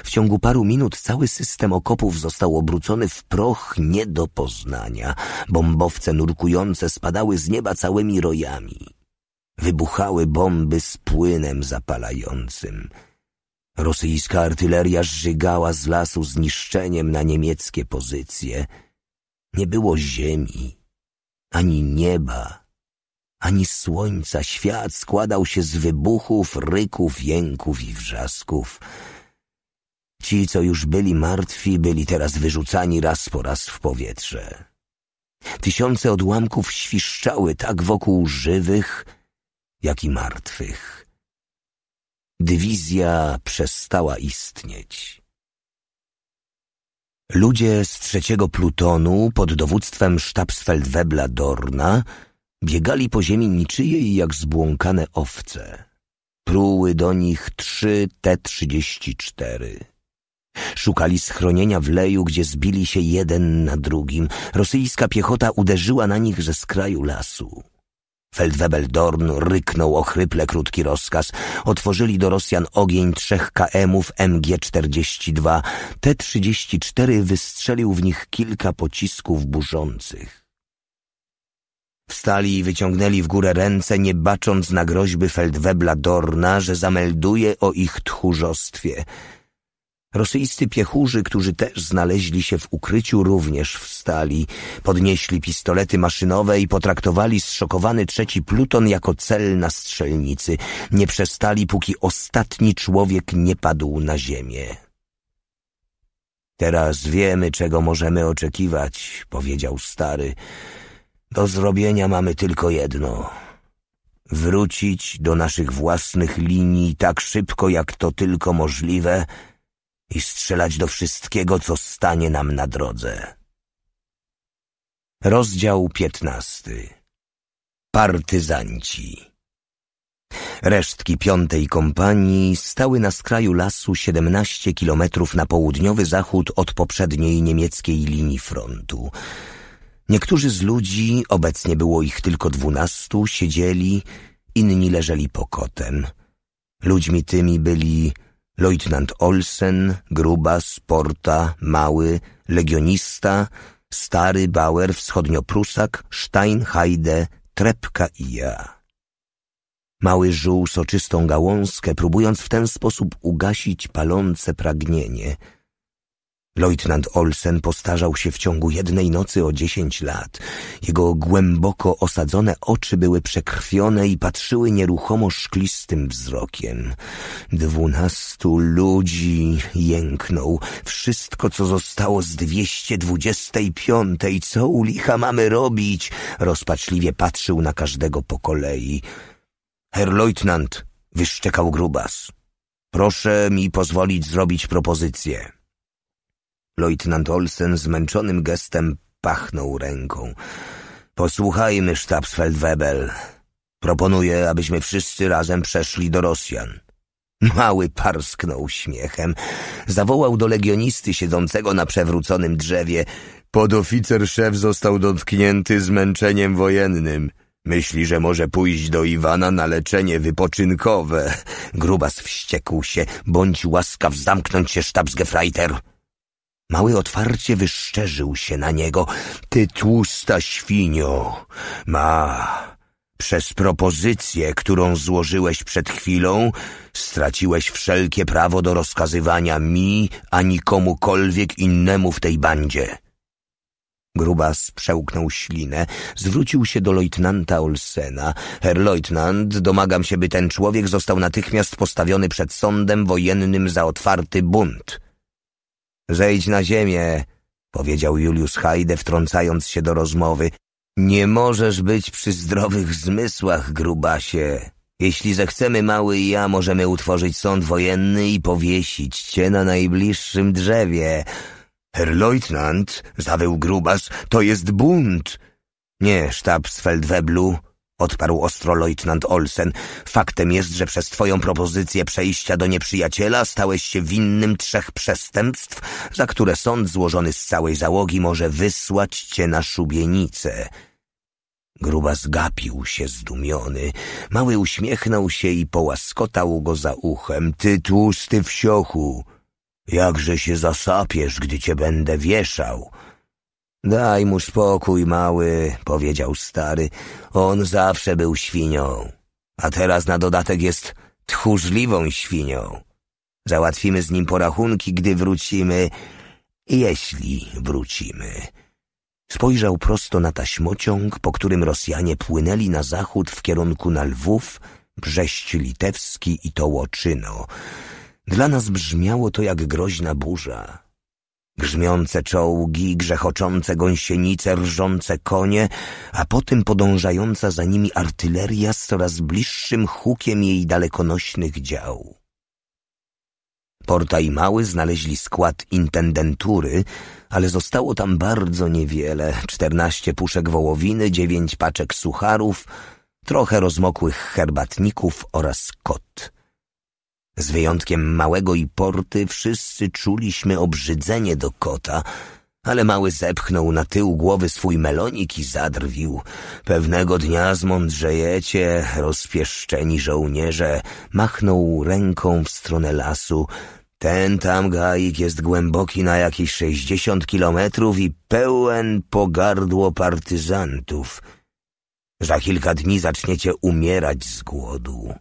W ciągu paru minut cały system okopów został obrócony w proch nie do poznania. Bombowce nurkujące spadały z nieba całymi rojami. Wybuchały bomby z płynem zapalającym – Rosyjska artyleria żygała z lasu zniszczeniem na niemieckie pozycje. Nie było ziemi, ani nieba, ani słońca. Świat składał się z wybuchów, ryków, jęków i wrzasków. Ci, co już byli martwi, byli teraz wyrzucani raz po raz w powietrze. Tysiące odłamków świszczały tak wokół żywych, jak i martwych dywizja przestała istnieć. Ludzie z trzeciego plutonu pod dowództwem Sztabsfeldwebla Dorna biegali po ziemi niczyjej jak zbłąkane owce. Pruły do nich trzy T-34. Szukali schronienia w leju, gdzie zbili się jeden na drugim. Rosyjska piechota uderzyła na nich ze skraju lasu. Feldwebel Dorn ryknął ochryple krótki rozkaz. Otworzyli do Rosjan ogień trzech KM-ów MG-42. T-34 wystrzelił w nich kilka pocisków burzących. Wstali i wyciągnęli w górę ręce, nie bacząc na groźby Feldwebla Dorna, że zamelduje o ich tchórzostwie – Rosyjscy piechurzy, którzy też znaleźli się w ukryciu, również wstali, podnieśli pistolety maszynowe i potraktowali zszokowany trzeci pluton jako cel na strzelnicy. Nie przestali, póki ostatni człowiek nie padł na ziemię. Teraz wiemy, czego możemy oczekiwać, powiedział stary. Do zrobienia mamy tylko jedno wrócić do naszych własnych linii tak szybko, jak to tylko możliwe i strzelać do wszystkiego, co stanie nam na drodze. Rozdział piętnasty Partyzanci Resztki piątej kompanii stały na skraju lasu 17 kilometrów na południowy zachód od poprzedniej niemieckiej linii frontu. Niektórzy z ludzi, obecnie było ich tylko dwunastu, siedzieli, inni leżeli pokotem. Ludźmi tymi byli Leutnant Olsen, Gruba Sporta Mały, Legionista, Stary, Bauer, Wschodnio-Prusak, Stein, Heide, Trepka i ja. Mały żuł soczystą gałązkę, próbując w ten sposób ugasić palące pragnienie – Leutnant Olsen postarzał się w ciągu jednej nocy o dziesięć lat. Jego głęboko osadzone oczy były przekrwione i patrzyły nieruchomo szklistym wzrokiem. Dwunastu ludzi jęknął. Wszystko, co zostało z dwieście dwudziestej piątej. Co u licha mamy robić? Rozpaczliwie patrzył na każdego po kolei. Herr Leutnant, wyszczekał grubas. Proszę mi pozwolić zrobić propozycję. Lojtnant Olsen zmęczonym gestem pachnął ręką. Posłuchajmy, Stabsfeldwebel. Proponuję, abyśmy wszyscy razem przeszli do Rosjan. Mały parsknął śmiechem. Zawołał do legionisty siedzącego na przewróconym drzewie. Podoficer szef został dotknięty zmęczeniem wojennym. Myśli, że może pójść do Iwana na leczenie wypoczynkowe. Grubas wściekł się. Bądź łaskaw zamknąć się, sztabsgefreiter. Mały otwarcie wyszczerzył się na niego. Ty tłusta świnio, ma, przez propozycję, którą złożyłeś przed chwilą, straciłeś wszelkie prawo do rozkazywania mi ani komukolwiek innemu w tej bandzie. Grubas przełknął ślinę, zwrócił się do lejtnanta Olsena. Herr lejtnant, domagam się, by ten człowiek został natychmiast postawiony przed sądem wojennym za otwarty bunt. Zejdź na ziemię, powiedział Julius Hajde, wtrącając się do rozmowy. Nie możesz być przy zdrowych zmysłach, grubasie. Jeśli zechcemy, mały i ja możemy utworzyć sąd wojenny i powiesić cię na najbliższym drzewie. Herr Leutnant, zawył grubas, to jest bunt. Nie sztab z Feldweblu, Odparł ostro lejtnant Olsen. Faktem jest, że przez twoją propozycję przejścia do nieprzyjaciela stałeś się winnym trzech przestępstw, za które sąd złożony z całej załogi może wysłać cię na szubienicę. Gruba zgapił się zdumiony. Mały uśmiechnął się i połaskotał go za uchem. Ty tłusty wsiochu, jakże się zasapiesz, gdy cię będę wieszał. Daj mu spokój, mały, powiedział stary. On zawsze był świnią, a teraz na dodatek jest tchórzliwą świnią. Załatwimy z nim porachunki, gdy wrócimy, jeśli wrócimy. Spojrzał prosto na taśmociąg, po którym Rosjanie płynęli na zachód w kierunku na Lwów, Brześć Litewski i Tołoczyno. Dla nas brzmiało to jak groźna burza grzmiące czołgi, grzechoczące gąsienice, rżące konie, a potem podążająca za nimi artyleria z coraz bliższym hukiem jej dalekonośnych dział. Porta i Mały znaleźli skład intendentury, ale zostało tam bardzo niewiele. Czternaście puszek wołowiny, dziewięć paczek sucharów, trochę rozmokłych herbatników oraz kot. Z wyjątkiem małego i porty wszyscy czuliśmy obrzydzenie do kota, ale mały zepchnął na tył głowy swój melonik i zadrwił. Pewnego dnia zmądrzejecie, rozpieszczeni żołnierze, machnął ręką w stronę lasu. Ten tam gaik jest głęboki na jakieś sześćdziesiąt kilometrów i pełen pogardło partyzantów. Za kilka dni zaczniecie umierać z głodu.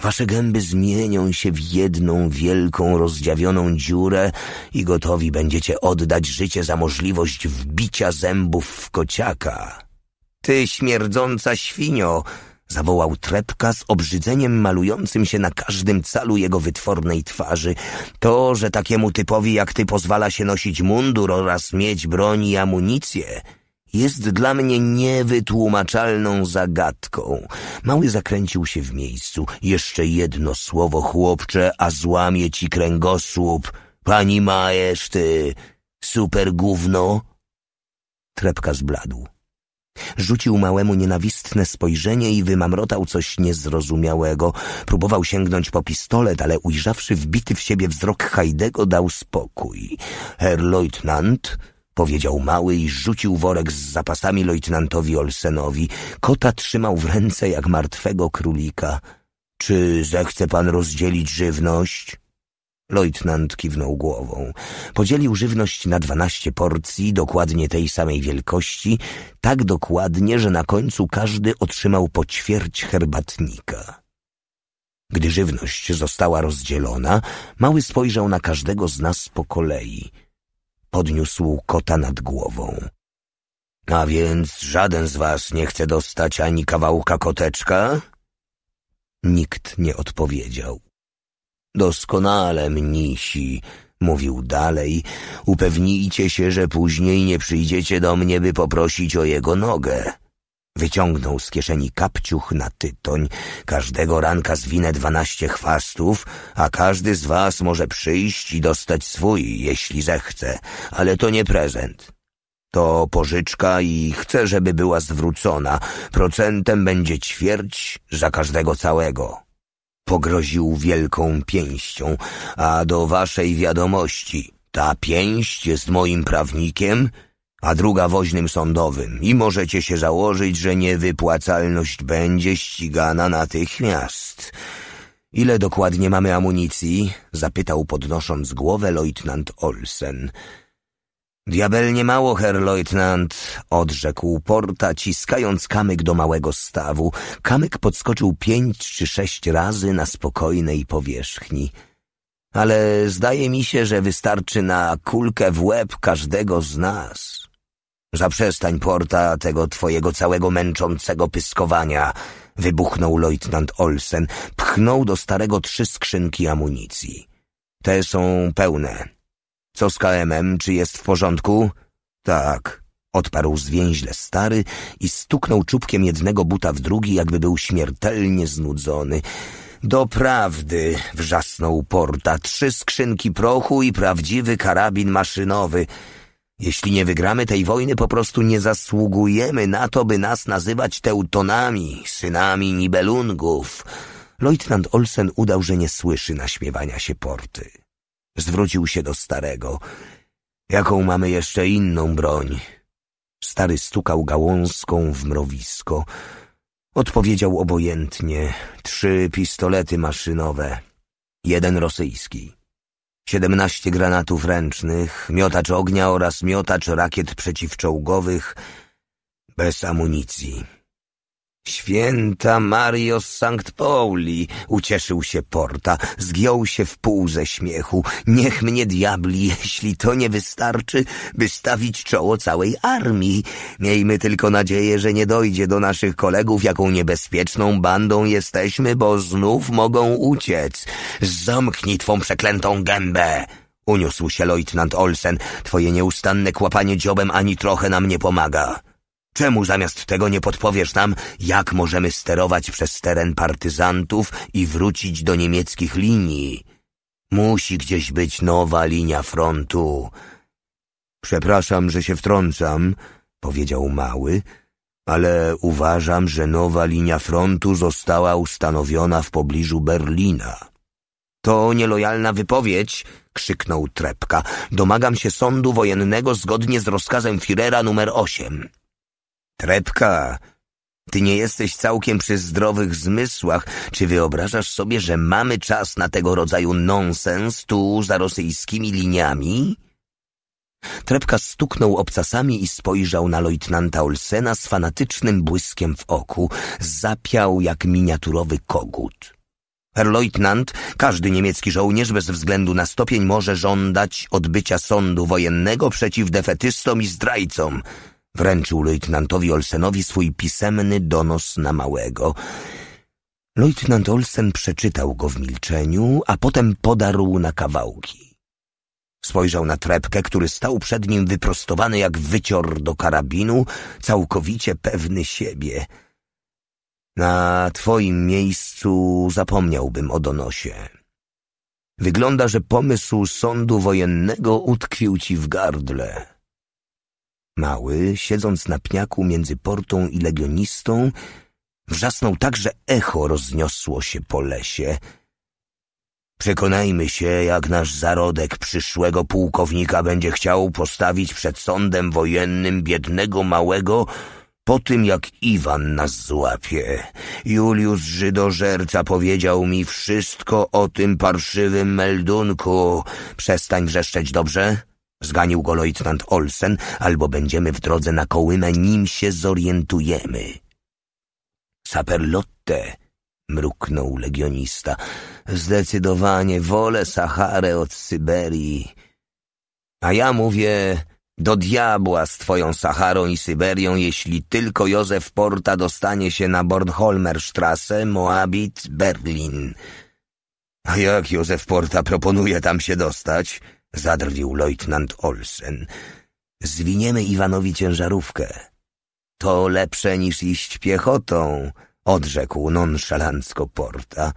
Wasze gęby zmienią się w jedną wielką, rozdziawioną dziurę i gotowi będziecie oddać życie za możliwość wbicia zębów w kociaka. Ty, śmierdząca świnio! zawołał trepka z obrzydzeniem malującym się na każdym calu jego wytwornej twarzy. To, że takiemu typowi jak ty pozwala się nosić mundur oraz mieć broń i amunicję, jest dla mnie niewytłumaczalną zagadką. Mały zakręcił się w miejscu. Jeszcze jedno słowo, chłopcze, a złamie ci kręgosłup. Pani majesz ty, super gówno. Trepka zbladł. Rzucił małemu nienawistne spojrzenie i wymamrotał coś niezrozumiałego. Próbował sięgnąć po pistolet, ale ujrzawszy wbity w siebie wzrok Hajdego, dał spokój. Herr Leutnant powiedział mały i rzucił worek z zapasami lejtnantowi Olsenowi. Kota trzymał w ręce jak martwego królika. Czy zechce pan rozdzielić żywność? Lejtnant kiwnął głową. Podzielił żywność na dwanaście porcji, dokładnie tej samej wielkości, tak dokładnie, że na końcu każdy otrzymał po ćwierć herbatnika. Gdy żywność została rozdzielona, mały spojrzał na każdego z nas po kolei – podniósł kota nad głową. A więc żaden z was nie chce dostać ani kawałka koteczka? Nikt nie odpowiedział. Doskonale, mnisi, mówił dalej, upewnijcie się, że później nie przyjdziecie do mnie, by poprosić o jego nogę. Wyciągnął z kieszeni kapciuch na tytoń. Każdego ranka zwinę dwanaście chwastów, a każdy z was może przyjść i dostać swój, jeśli zechce. Ale to nie prezent. To pożyczka i chcę, żeby była zwrócona. Procentem będzie ćwierć za każdego całego. Pogroził wielką pięścią, a do waszej wiadomości. Ta pięść jest moim prawnikiem a druga woźnym sądowym i możecie się założyć, że niewypłacalność będzie ścigana natychmiast. Ile dokładnie mamy amunicji? zapytał podnosząc głowę lejtnant Olsen. Diabelnie mało, herr Leutnant, odrzekł Porta, ciskając kamyk do małego stawu. Kamyk podskoczył pięć czy sześć razy na spokojnej powierzchni. Ale zdaje mi się, że wystarczy na kulkę w łeb każdego z nas. Zaprzestań, Porta, tego twojego całego męczącego pyskowania, wybuchnął lejtnant Olsen. Pchnął do starego trzy skrzynki amunicji. Te są pełne. Co z KM-em? Czy jest w porządku? Tak, odparł zwięźle stary i stuknął czubkiem jednego buta w drugi, jakby był śmiertelnie znudzony. Doprawdy, wrzasnął Porta, trzy skrzynki prochu i prawdziwy karabin maszynowy – jeśli nie wygramy tej wojny, po prostu nie zasługujemy na to, by nas nazywać teutonami, synami nibelungów. Leutnant Olsen udał, że nie słyszy naśmiewania się porty. Zwrócił się do starego. Jaką mamy jeszcze inną broń? Stary stukał gałązką w mrowisko. Odpowiedział obojętnie. Trzy pistolety maszynowe. Jeden rosyjski. 17 granatów ręcznych, miotacz ognia oraz miotacz rakiet przeciwczołgowych bez amunicji. Święta Mario z Sankt Pauli, ucieszył się Porta, zgiął się w pół ze śmiechu. Niech mnie diabli, jeśli to nie wystarczy, by stawić czoło całej armii. Miejmy tylko nadzieję, że nie dojdzie do naszych kolegów, jaką niebezpieczną bandą jesteśmy, bo znów mogą uciec. Zamknij twą przeklętą gębę! Uniósł się lejtnant Olsen. Twoje nieustanne kłapanie dziobem ani trochę nam nie pomaga. Czemu zamiast tego nie podpowiesz nam, jak możemy sterować przez teren partyzantów i wrócić do niemieckich linii? Musi gdzieś być nowa linia frontu. Przepraszam, że się wtrącam, powiedział mały, ale uważam, że nowa linia frontu została ustanowiona w pobliżu Berlina. To nielojalna wypowiedź, krzyknął Trepka. Domagam się sądu wojennego zgodnie z rozkazem Firera numer 8. Trepka, ty nie jesteś całkiem przy zdrowych zmysłach. Czy wyobrażasz sobie, że mamy czas na tego rodzaju nonsens tu za rosyjskimi liniami? Trepka stuknął obcasami i spojrzał na lejtnanta Olsena z fanatycznym błyskiem w oku. Zapiał jak miniaturowy kogut. Herr Leutnant, każdy niemiecki żołnierz bez względu na stopień może żądać odbycia sądu wojennego przeciw defetystom i zdrajcom – Wręczył lejtnantowi Olsenowi swój pisemny donos na małego. Lejtnant Olsen przeczytał go w milczeniu, a potem podarł na kawałki. Spojrzał na trepkę, który stał przed nim wyprostowany jak wycior do karabinu, całkowicie pewny siebie. Na twoim miejscu zapomniałbym o donosie. Wygląda, że pomysł sądu wojennego utkwił ci w gardle. Mały, siedząc na pniaku między portą i legionistą, wrzasnął tak, że echo rozniosło się po lesie. Przekonajmy się, jak nasz zarodek przyszłego pułkownika będzie chciał postawić przed sądem wojennym biednego małego, po tym jak Iwan nas złapie. Juliusz Żydożerca powiedział mi wszystko o tym parszywym meldunku. Przestań wrzeszczeć, dobrze? Zganił go lejtnant Olsen, albo będziemy w drodze na Kołymę, nim się zorientujemy. Saperlotte, mruknął legionista, zdecydowanie wolę Saharę od Syberii. A ja mówię, do diabła z twoją Saharą i Syberią, jeśli tylko Józef Porta dostanie się na Bornholmerstrasse, Moabit, Berlin. A jak Józef Porta proponuje tam się dostać? zadrwił lejtnant Olsen. Zwiniemy Iwanowi ciężarówkę. To lepsze niż iść piechotą, odrzekł nonszalancko Porta.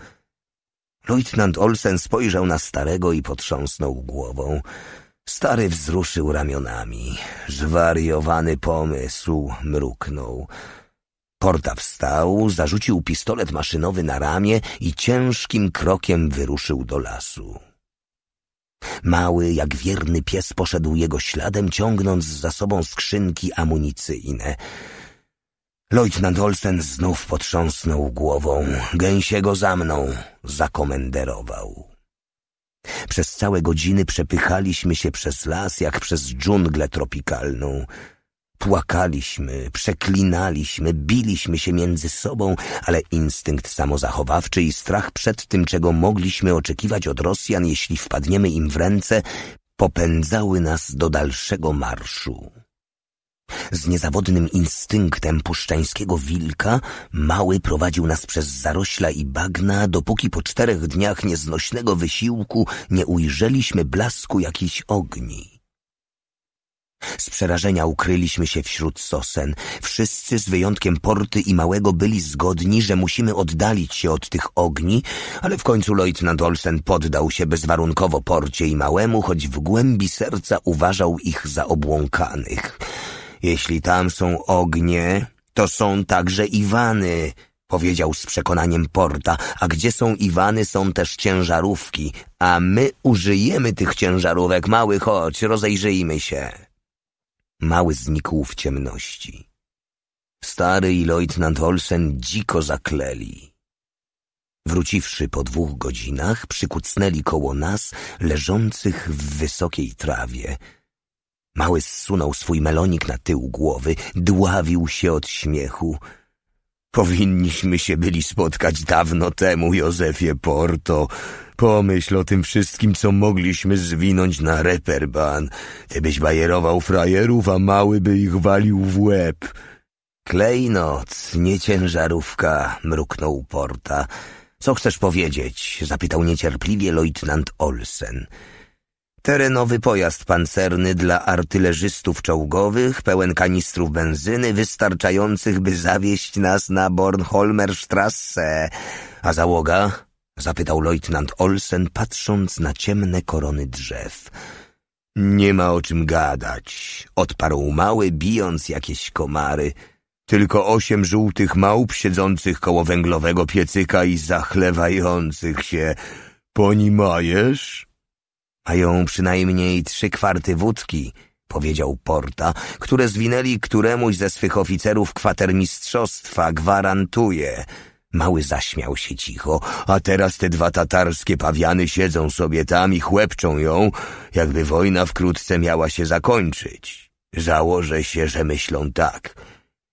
Lejtnant Olsen spojrzał na starego i potrząsnął głową. Stary wzruszył ramionami. Zwariowany pomysł, mruknął. Porta wstał, zarzucił pistolet maszynowy na ramię i ciężkim krokiem wyruszył do lasu. Mały, jak wierny pies, poszedł jego śladem, ciągnąc za sobą skrzynki amunicyjne. Lloyd Olsen znów potrząsnął głową. Gęsiego za mną zakomenderował. Przez całe godziny przepychaliśmy się przez las, jak przez dżunglę tropikalną. Płakaliśmy, przeklinaliśmy, biliśmy się między sobą, ale instynkt samozachowawczy i strach przed tym, czego mogliśmy oczekiwać od Rosjan, jeśli wpadniemy im w ręce, popędzały nas do dalszego marszu. Z niezawodnym instynktem puszczańskiego wilka mały prowadził nas przez zarośla i bagna, dopóki po czterech dniach nieznośnego wysiłku nie ujrzeliśmy blasku jakichś ogni. Z przerażenia ukryliśmy się wśród sosen. Wszyscy z wyjątkiem Porty i Małego byli zgodni, że musimy oddalić się od tych ogni, ale w końcu Lloyd Olsen poddał się bezwarunkowo Porcie i Małemu, choć w głębi serca uważał ich za obłąkanych. Jeśli tam są ognie, to są także Iwany, powiedział z przekonaniem Porta, a gdzie są Iwany, są też ciężarówki, a my użyjemy tych ciężarówek, mały, chodź, rozejrzyjmy się. Mały znikł w ciemności. Stary i lejtnant Olsen dziko zakleli. Wróciwszy po dwóch godzinach, przykucnęli koło nas, leżących w wysokiej trawie. Mały zsunął swój melonik na tył głowy, dławił się od śmiechu – Powinniśmy się byli spotkać dawno temu, Józefie Porto. Pomyśl o tym wszystkim, co mogliśmy zwinąć na reperban. Ty byś bajerował frajerów, a mały by ich walił w łeb. Klejnot, nie ciężarówka, mruknął Porta. Co chcesz powiedzieć? zapytał niecierpliwie lejtnant Olsen. Terenowy pojazd pancerny dla artylerzystów czołgowych, pełen kanistrów benzyny, wystarczających, by zawieść nas na Bornholmer Strasse. A załoga? Zapytał lejtnant Olsen, patrząc na ciemne korony drzew. Nie ma o czym gadać, odparł mały, bijąc jakieś komary. Tylko osiem żółtych małp siedzących koło węglowego piecyka i zachlewających się. Po majesz? a ją przynajmniej trzy kwarty wódki, powiedział Porta, które zwinęli któremuś ze swych oficerów kwatermistrzostwa, gwarantuje. Mały zaśmiał się cicho, a teraz te dwa tatarskie pawiany siedzą sobie tam i chłepczą ją, jakby wojna wkrótce miała się zakończyć. Założę się, że myślą tak.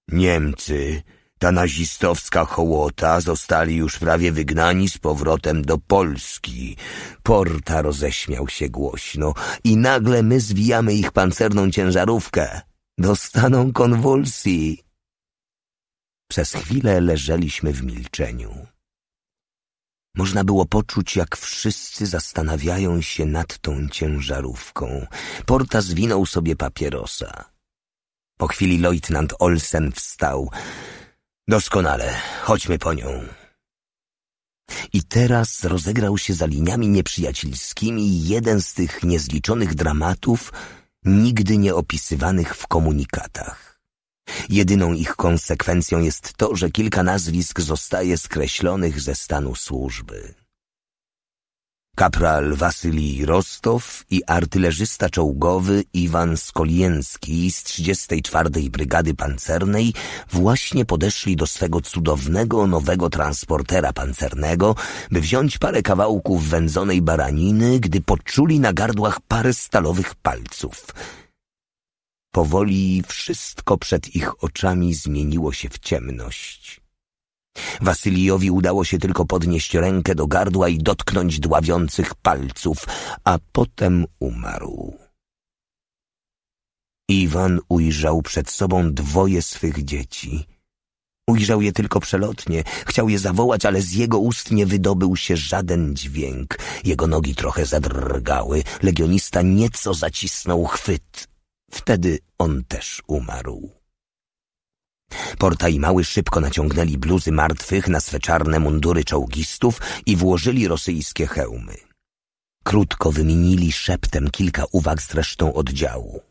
Niemcy ta nazistowska hołota zostali już prawie wygnani z powrotem do Polski. Porta roześmiał się głośno i nagle my zwijamy ich pancerną ciężarówkę. Dostaną konwulsji. Przez chwilę leżeliśmy w milczeniu. Można było poczuć, jak wszyscy zastanawiają się nad tą ciężarówką. Porta zwinął sobie papierosa. Po chwili lejtnant Olsen wstał. Doskonale, chodźmy po nią. I teraz rozegrał się za liniami nieprzyjacielskimi jeden z tych niezliczonych dramatów, nigdy nie opisywanych w komunikatach. Jedyną ich konsekwencją jest to, że kilka nazwisk zostaje skreślonych ze stanu służby kapral Wasylii Rostow i artylerzysta czołgowy Iwan Skolienski z 34. Brygady Pancernej właśnie podeszli do swego cudownego nowego transportera pancernego, by wziąć parę kawałków wędzonej baraniny, gdy poczuli na gardłach parę stalowych palców. Powoli wszystko przed ich oczami zmieniło się w ciemność. Wasyliowi udało się tylko podnieść rękę do gardła i dotknąć dławiących palców, a potem umarł. Iwan ujrzał przed sobą dwoje swych dzieci. Ujrzał je tylko przelotnie, chciał je zawołać, ale z jego ust nie wydobył się żaden dźwięk. Jego nogi trochę zadrgały, legionista nieco zacisnął chwyt. Wtedy on też umarł. Porta i Mały szybko naciągnęli bluzy martwych na swe czarne mundury czołgistów i włożyli rosyjskie hełmy. Krótko wymienili szeptem kilka uwag z resztą oddziału.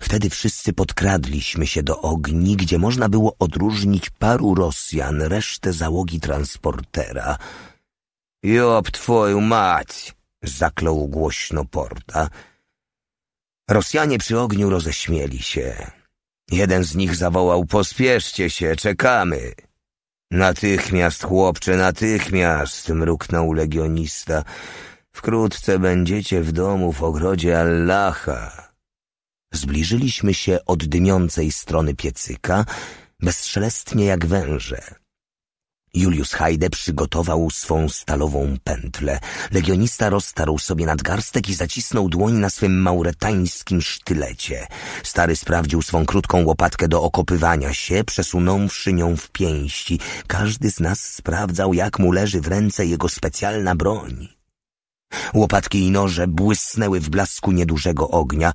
Wtedy wszyscy podkradliśmy się do ogni, gdzie można było odróżnić paru Rosjan, resztę załogi transportera. Job twoją mać! zaklął głośno Porta. Rosjanie przy ogniu roześmieli się. Jeden z nich zawołał, pospieszcie się, czekamy. Natychmiast, chłopcze, natychmiast, mruknął legionista. Wkrótce będziecie w domu w ogrodzie Allaha. Zbliżyliśmy się od dymiącej strony piecyka, bezszelestnie jak węże. Julius Heide przygotował swą stalową pętlę. Legionista roztarł sobie nadgarstek i zacisnął dłoń na swym mauretańskim sztylecie. Stary sprawdził swą krótką łopatkę do okopywania się, przesunąwszy nią w pięści. Każdy z nas sprawdzał, jak mu leży w ręce jego specjalna broń. Łopatki i noże błysnęły w blasku niedużego ognia.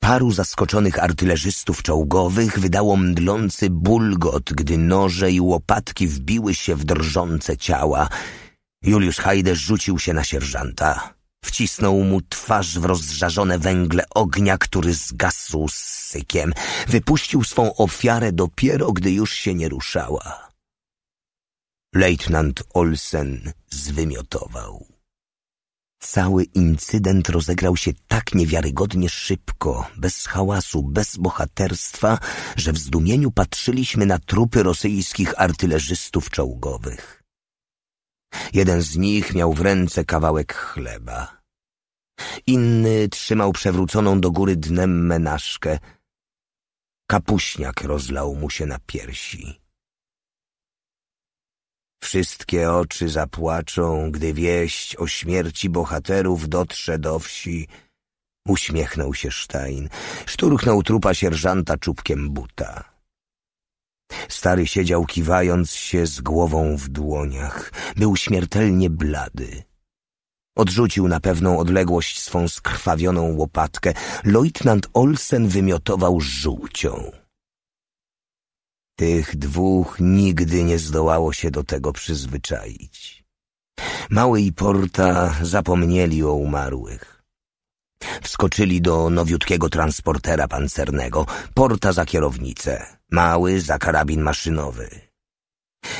Paru zaskoczonych artylerzystów czołgowych wydało mdlący bulgot, gdy noże i łopatki wbiły się w drżące ciała. Juliusz Hajde rzucił się na sierżanta. Wcisnął mu twarz w rozżarzone węgle ognia, który zgasł z sykiem. Wypuścił swą ofiarę dopiero, gdy już się nie ruszała. Lejtnant Olsen zwymiotował. Cały incydent rozegrał się tak niewiarygodnie szybko, bez hałasu, bez bohaterstwa, że w zdumieniu patrzyliśmy na trupy rosyjskich artylerzystów czołgowych. Jeden z nich miał w ręce kawałek chleba. Inny trzymał przewróconą do góry dnem menażkę. Kapuśniak rozlał mu się na piersi. Wszystkie oczy zapłaczą, gdy wieść o śmierci bohaterów dotrze do wsi. Uśmiechnął się Stein. Szturchnął trupa sierżanta czubkiem buta. Stary siedział kiwając się z głową w dłoniach. Był śmiertelnie blady. Odrzucił na pewną odległość swą skrwawioną łopatkę. Leutnant Olsen wymiotował żółcią. Tych dwóch nigdy nie zdołało się do tego przyzwyczaić. Mały i Porta zapomnieli o umarłych. Wskoczyli do nowiutkiego transportera pancernego, Porta za kierownicę, Mały za karabin maszynowy.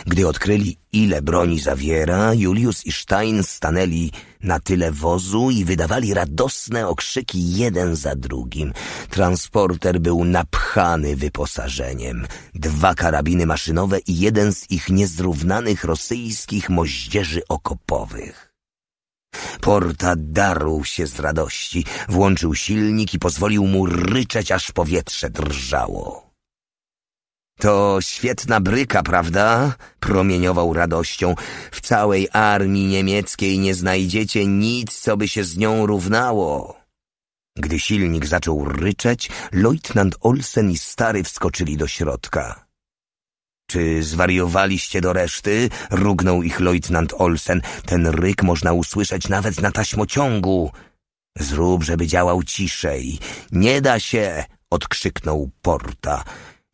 Gdy odkryli, ile broni zawiera, Julius i Stein stanęli na tyle wozu i wydawali radosne okrzyki jeden za drugim. Transporter był napchany wyposażeniem. Dwa karabiny maszynowe i jeden z ich niezrównanych rosyjskich moździerzy okopowych. Porta darł się z radości, włączył silnik i pozwolił mu ryczeć, aż powietrze drżało. To świetna bryka, prawda? Promieniował radością. W całej armii niemieckiej nie znajdziecie nic, co by się z nią równało. Gdy silnik zaczął ryczeć, lejtnant Olsen i stary wskoczyli do środka. Czy zwariowaliście do reszty? Rugnął ich lejtnant Olsen. Ten ryk można usłyszeć nawet na taśmociągu. Zrób, żeby działał ciszej. Nie da się! odkrzyknął Porta.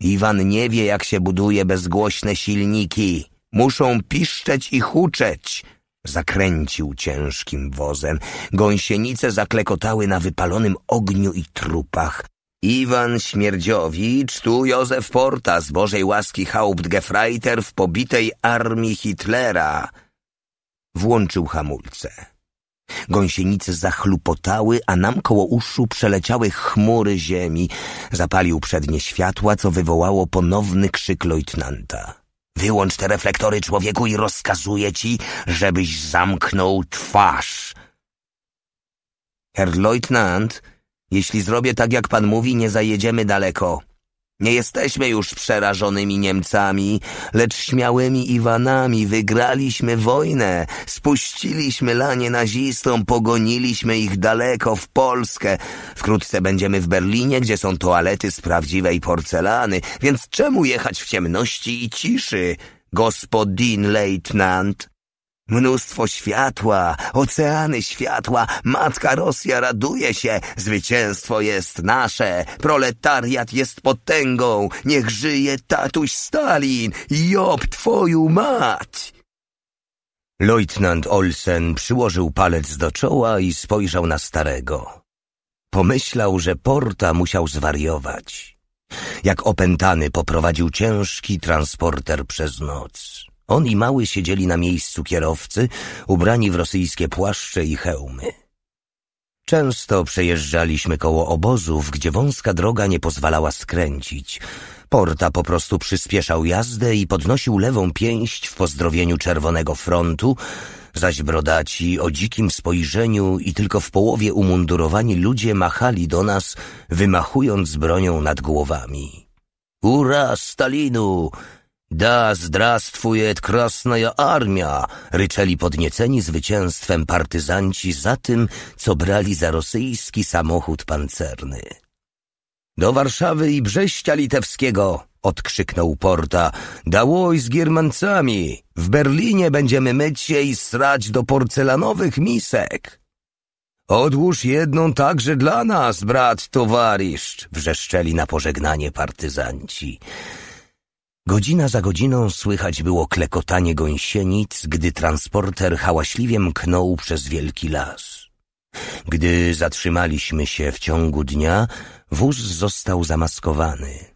Iwan nie wie, jak się buduje bezgłośne silniki. Muszą piszczeć i huczeć. Zakręcił ciężkim wozem. Gąsienice zaklekotały na wypalonym ogniu i trupach. Iwan Śmierdziowicz, tu Józef Porta z Bożej Łaski Hauptgefreiter w pobitej armii Hitlera. Włączył hamulce. Gąsienice zachlupotały, a nam koło uszu przeleciały chmury ziemi. Zapalił przednie światła, co wywołało ponowny krzyk lojtnanta. Wyłącz te reflektory, człowieku, i rozkazuję ci, żebyś zamknął twarz. Herr Leutnant, jeśli zrobię tak, jak pan mówi, nie zajedziemy daleko. Nie jesteśmy już przerażonymi Niemcami, lecz śmiałymi Iwanami. Wygraliśmy wojnę, spuściliśmy lanie nazistom, pogoniliśmy ich daleko w Polskę. Wkrótce będziemy w Berlinie, gdzie są toalety z prawdziwej porcelany, więc czemu jechać w ciemności i ciszy, gospodin Leitnant? Mnóstwo światła, oceany światła, matka Rosja raduje się, zwycięstwo jest nasze, proletariat jest potęgą, niech żyje tatuś Stalin, Job twoju mać! Leutnant Olsen przyłożył palec do czoła i spojrzał na starego. Pomyślał, że porta musiał zwariować. Jak opętany poprowadził ciężki transporter przez noc. On i mały siedzieli na miejscu kierowcy, ubrani w rosyjskie płaszcze i hełmy. Często przejeżdżaliśmy koło obozów, gdzie wąska droga nie pozwalała skręcić. Porta po prostu przyspieszał jazdę i podnosił lewą pięść w pozdrowieniu Czerwonego Frontu, zaś brodaci o dzikim spojrzeniu i tylko w połowie umundurowani ludzie machali do nas, wymachując bronią nad głowami. Ura, Stalinu! Da zdrastwuje krasna armia, ryczeli podnieceni zwycięstwem partyzanci za tym, co brali za rosyjski samochód pancerny. Do Warszawy i Brześcia Litewskiego, odkrzyknął Porta, dałoj z Giermancami, w Berlinie będziemy myć się i srać do porcelanowych misek. Odłóż jedną także dla nas, brat towarzysz, wrzeszczeli na pożegnanie partyzanci. Godzina za godziną słychać było klekotanie gąsienic, gdy transporter hałaśliwie mknął przez wielki las. Gdy zatrzymaliśmy się w ciągu dnia, wóz został zamaskowany.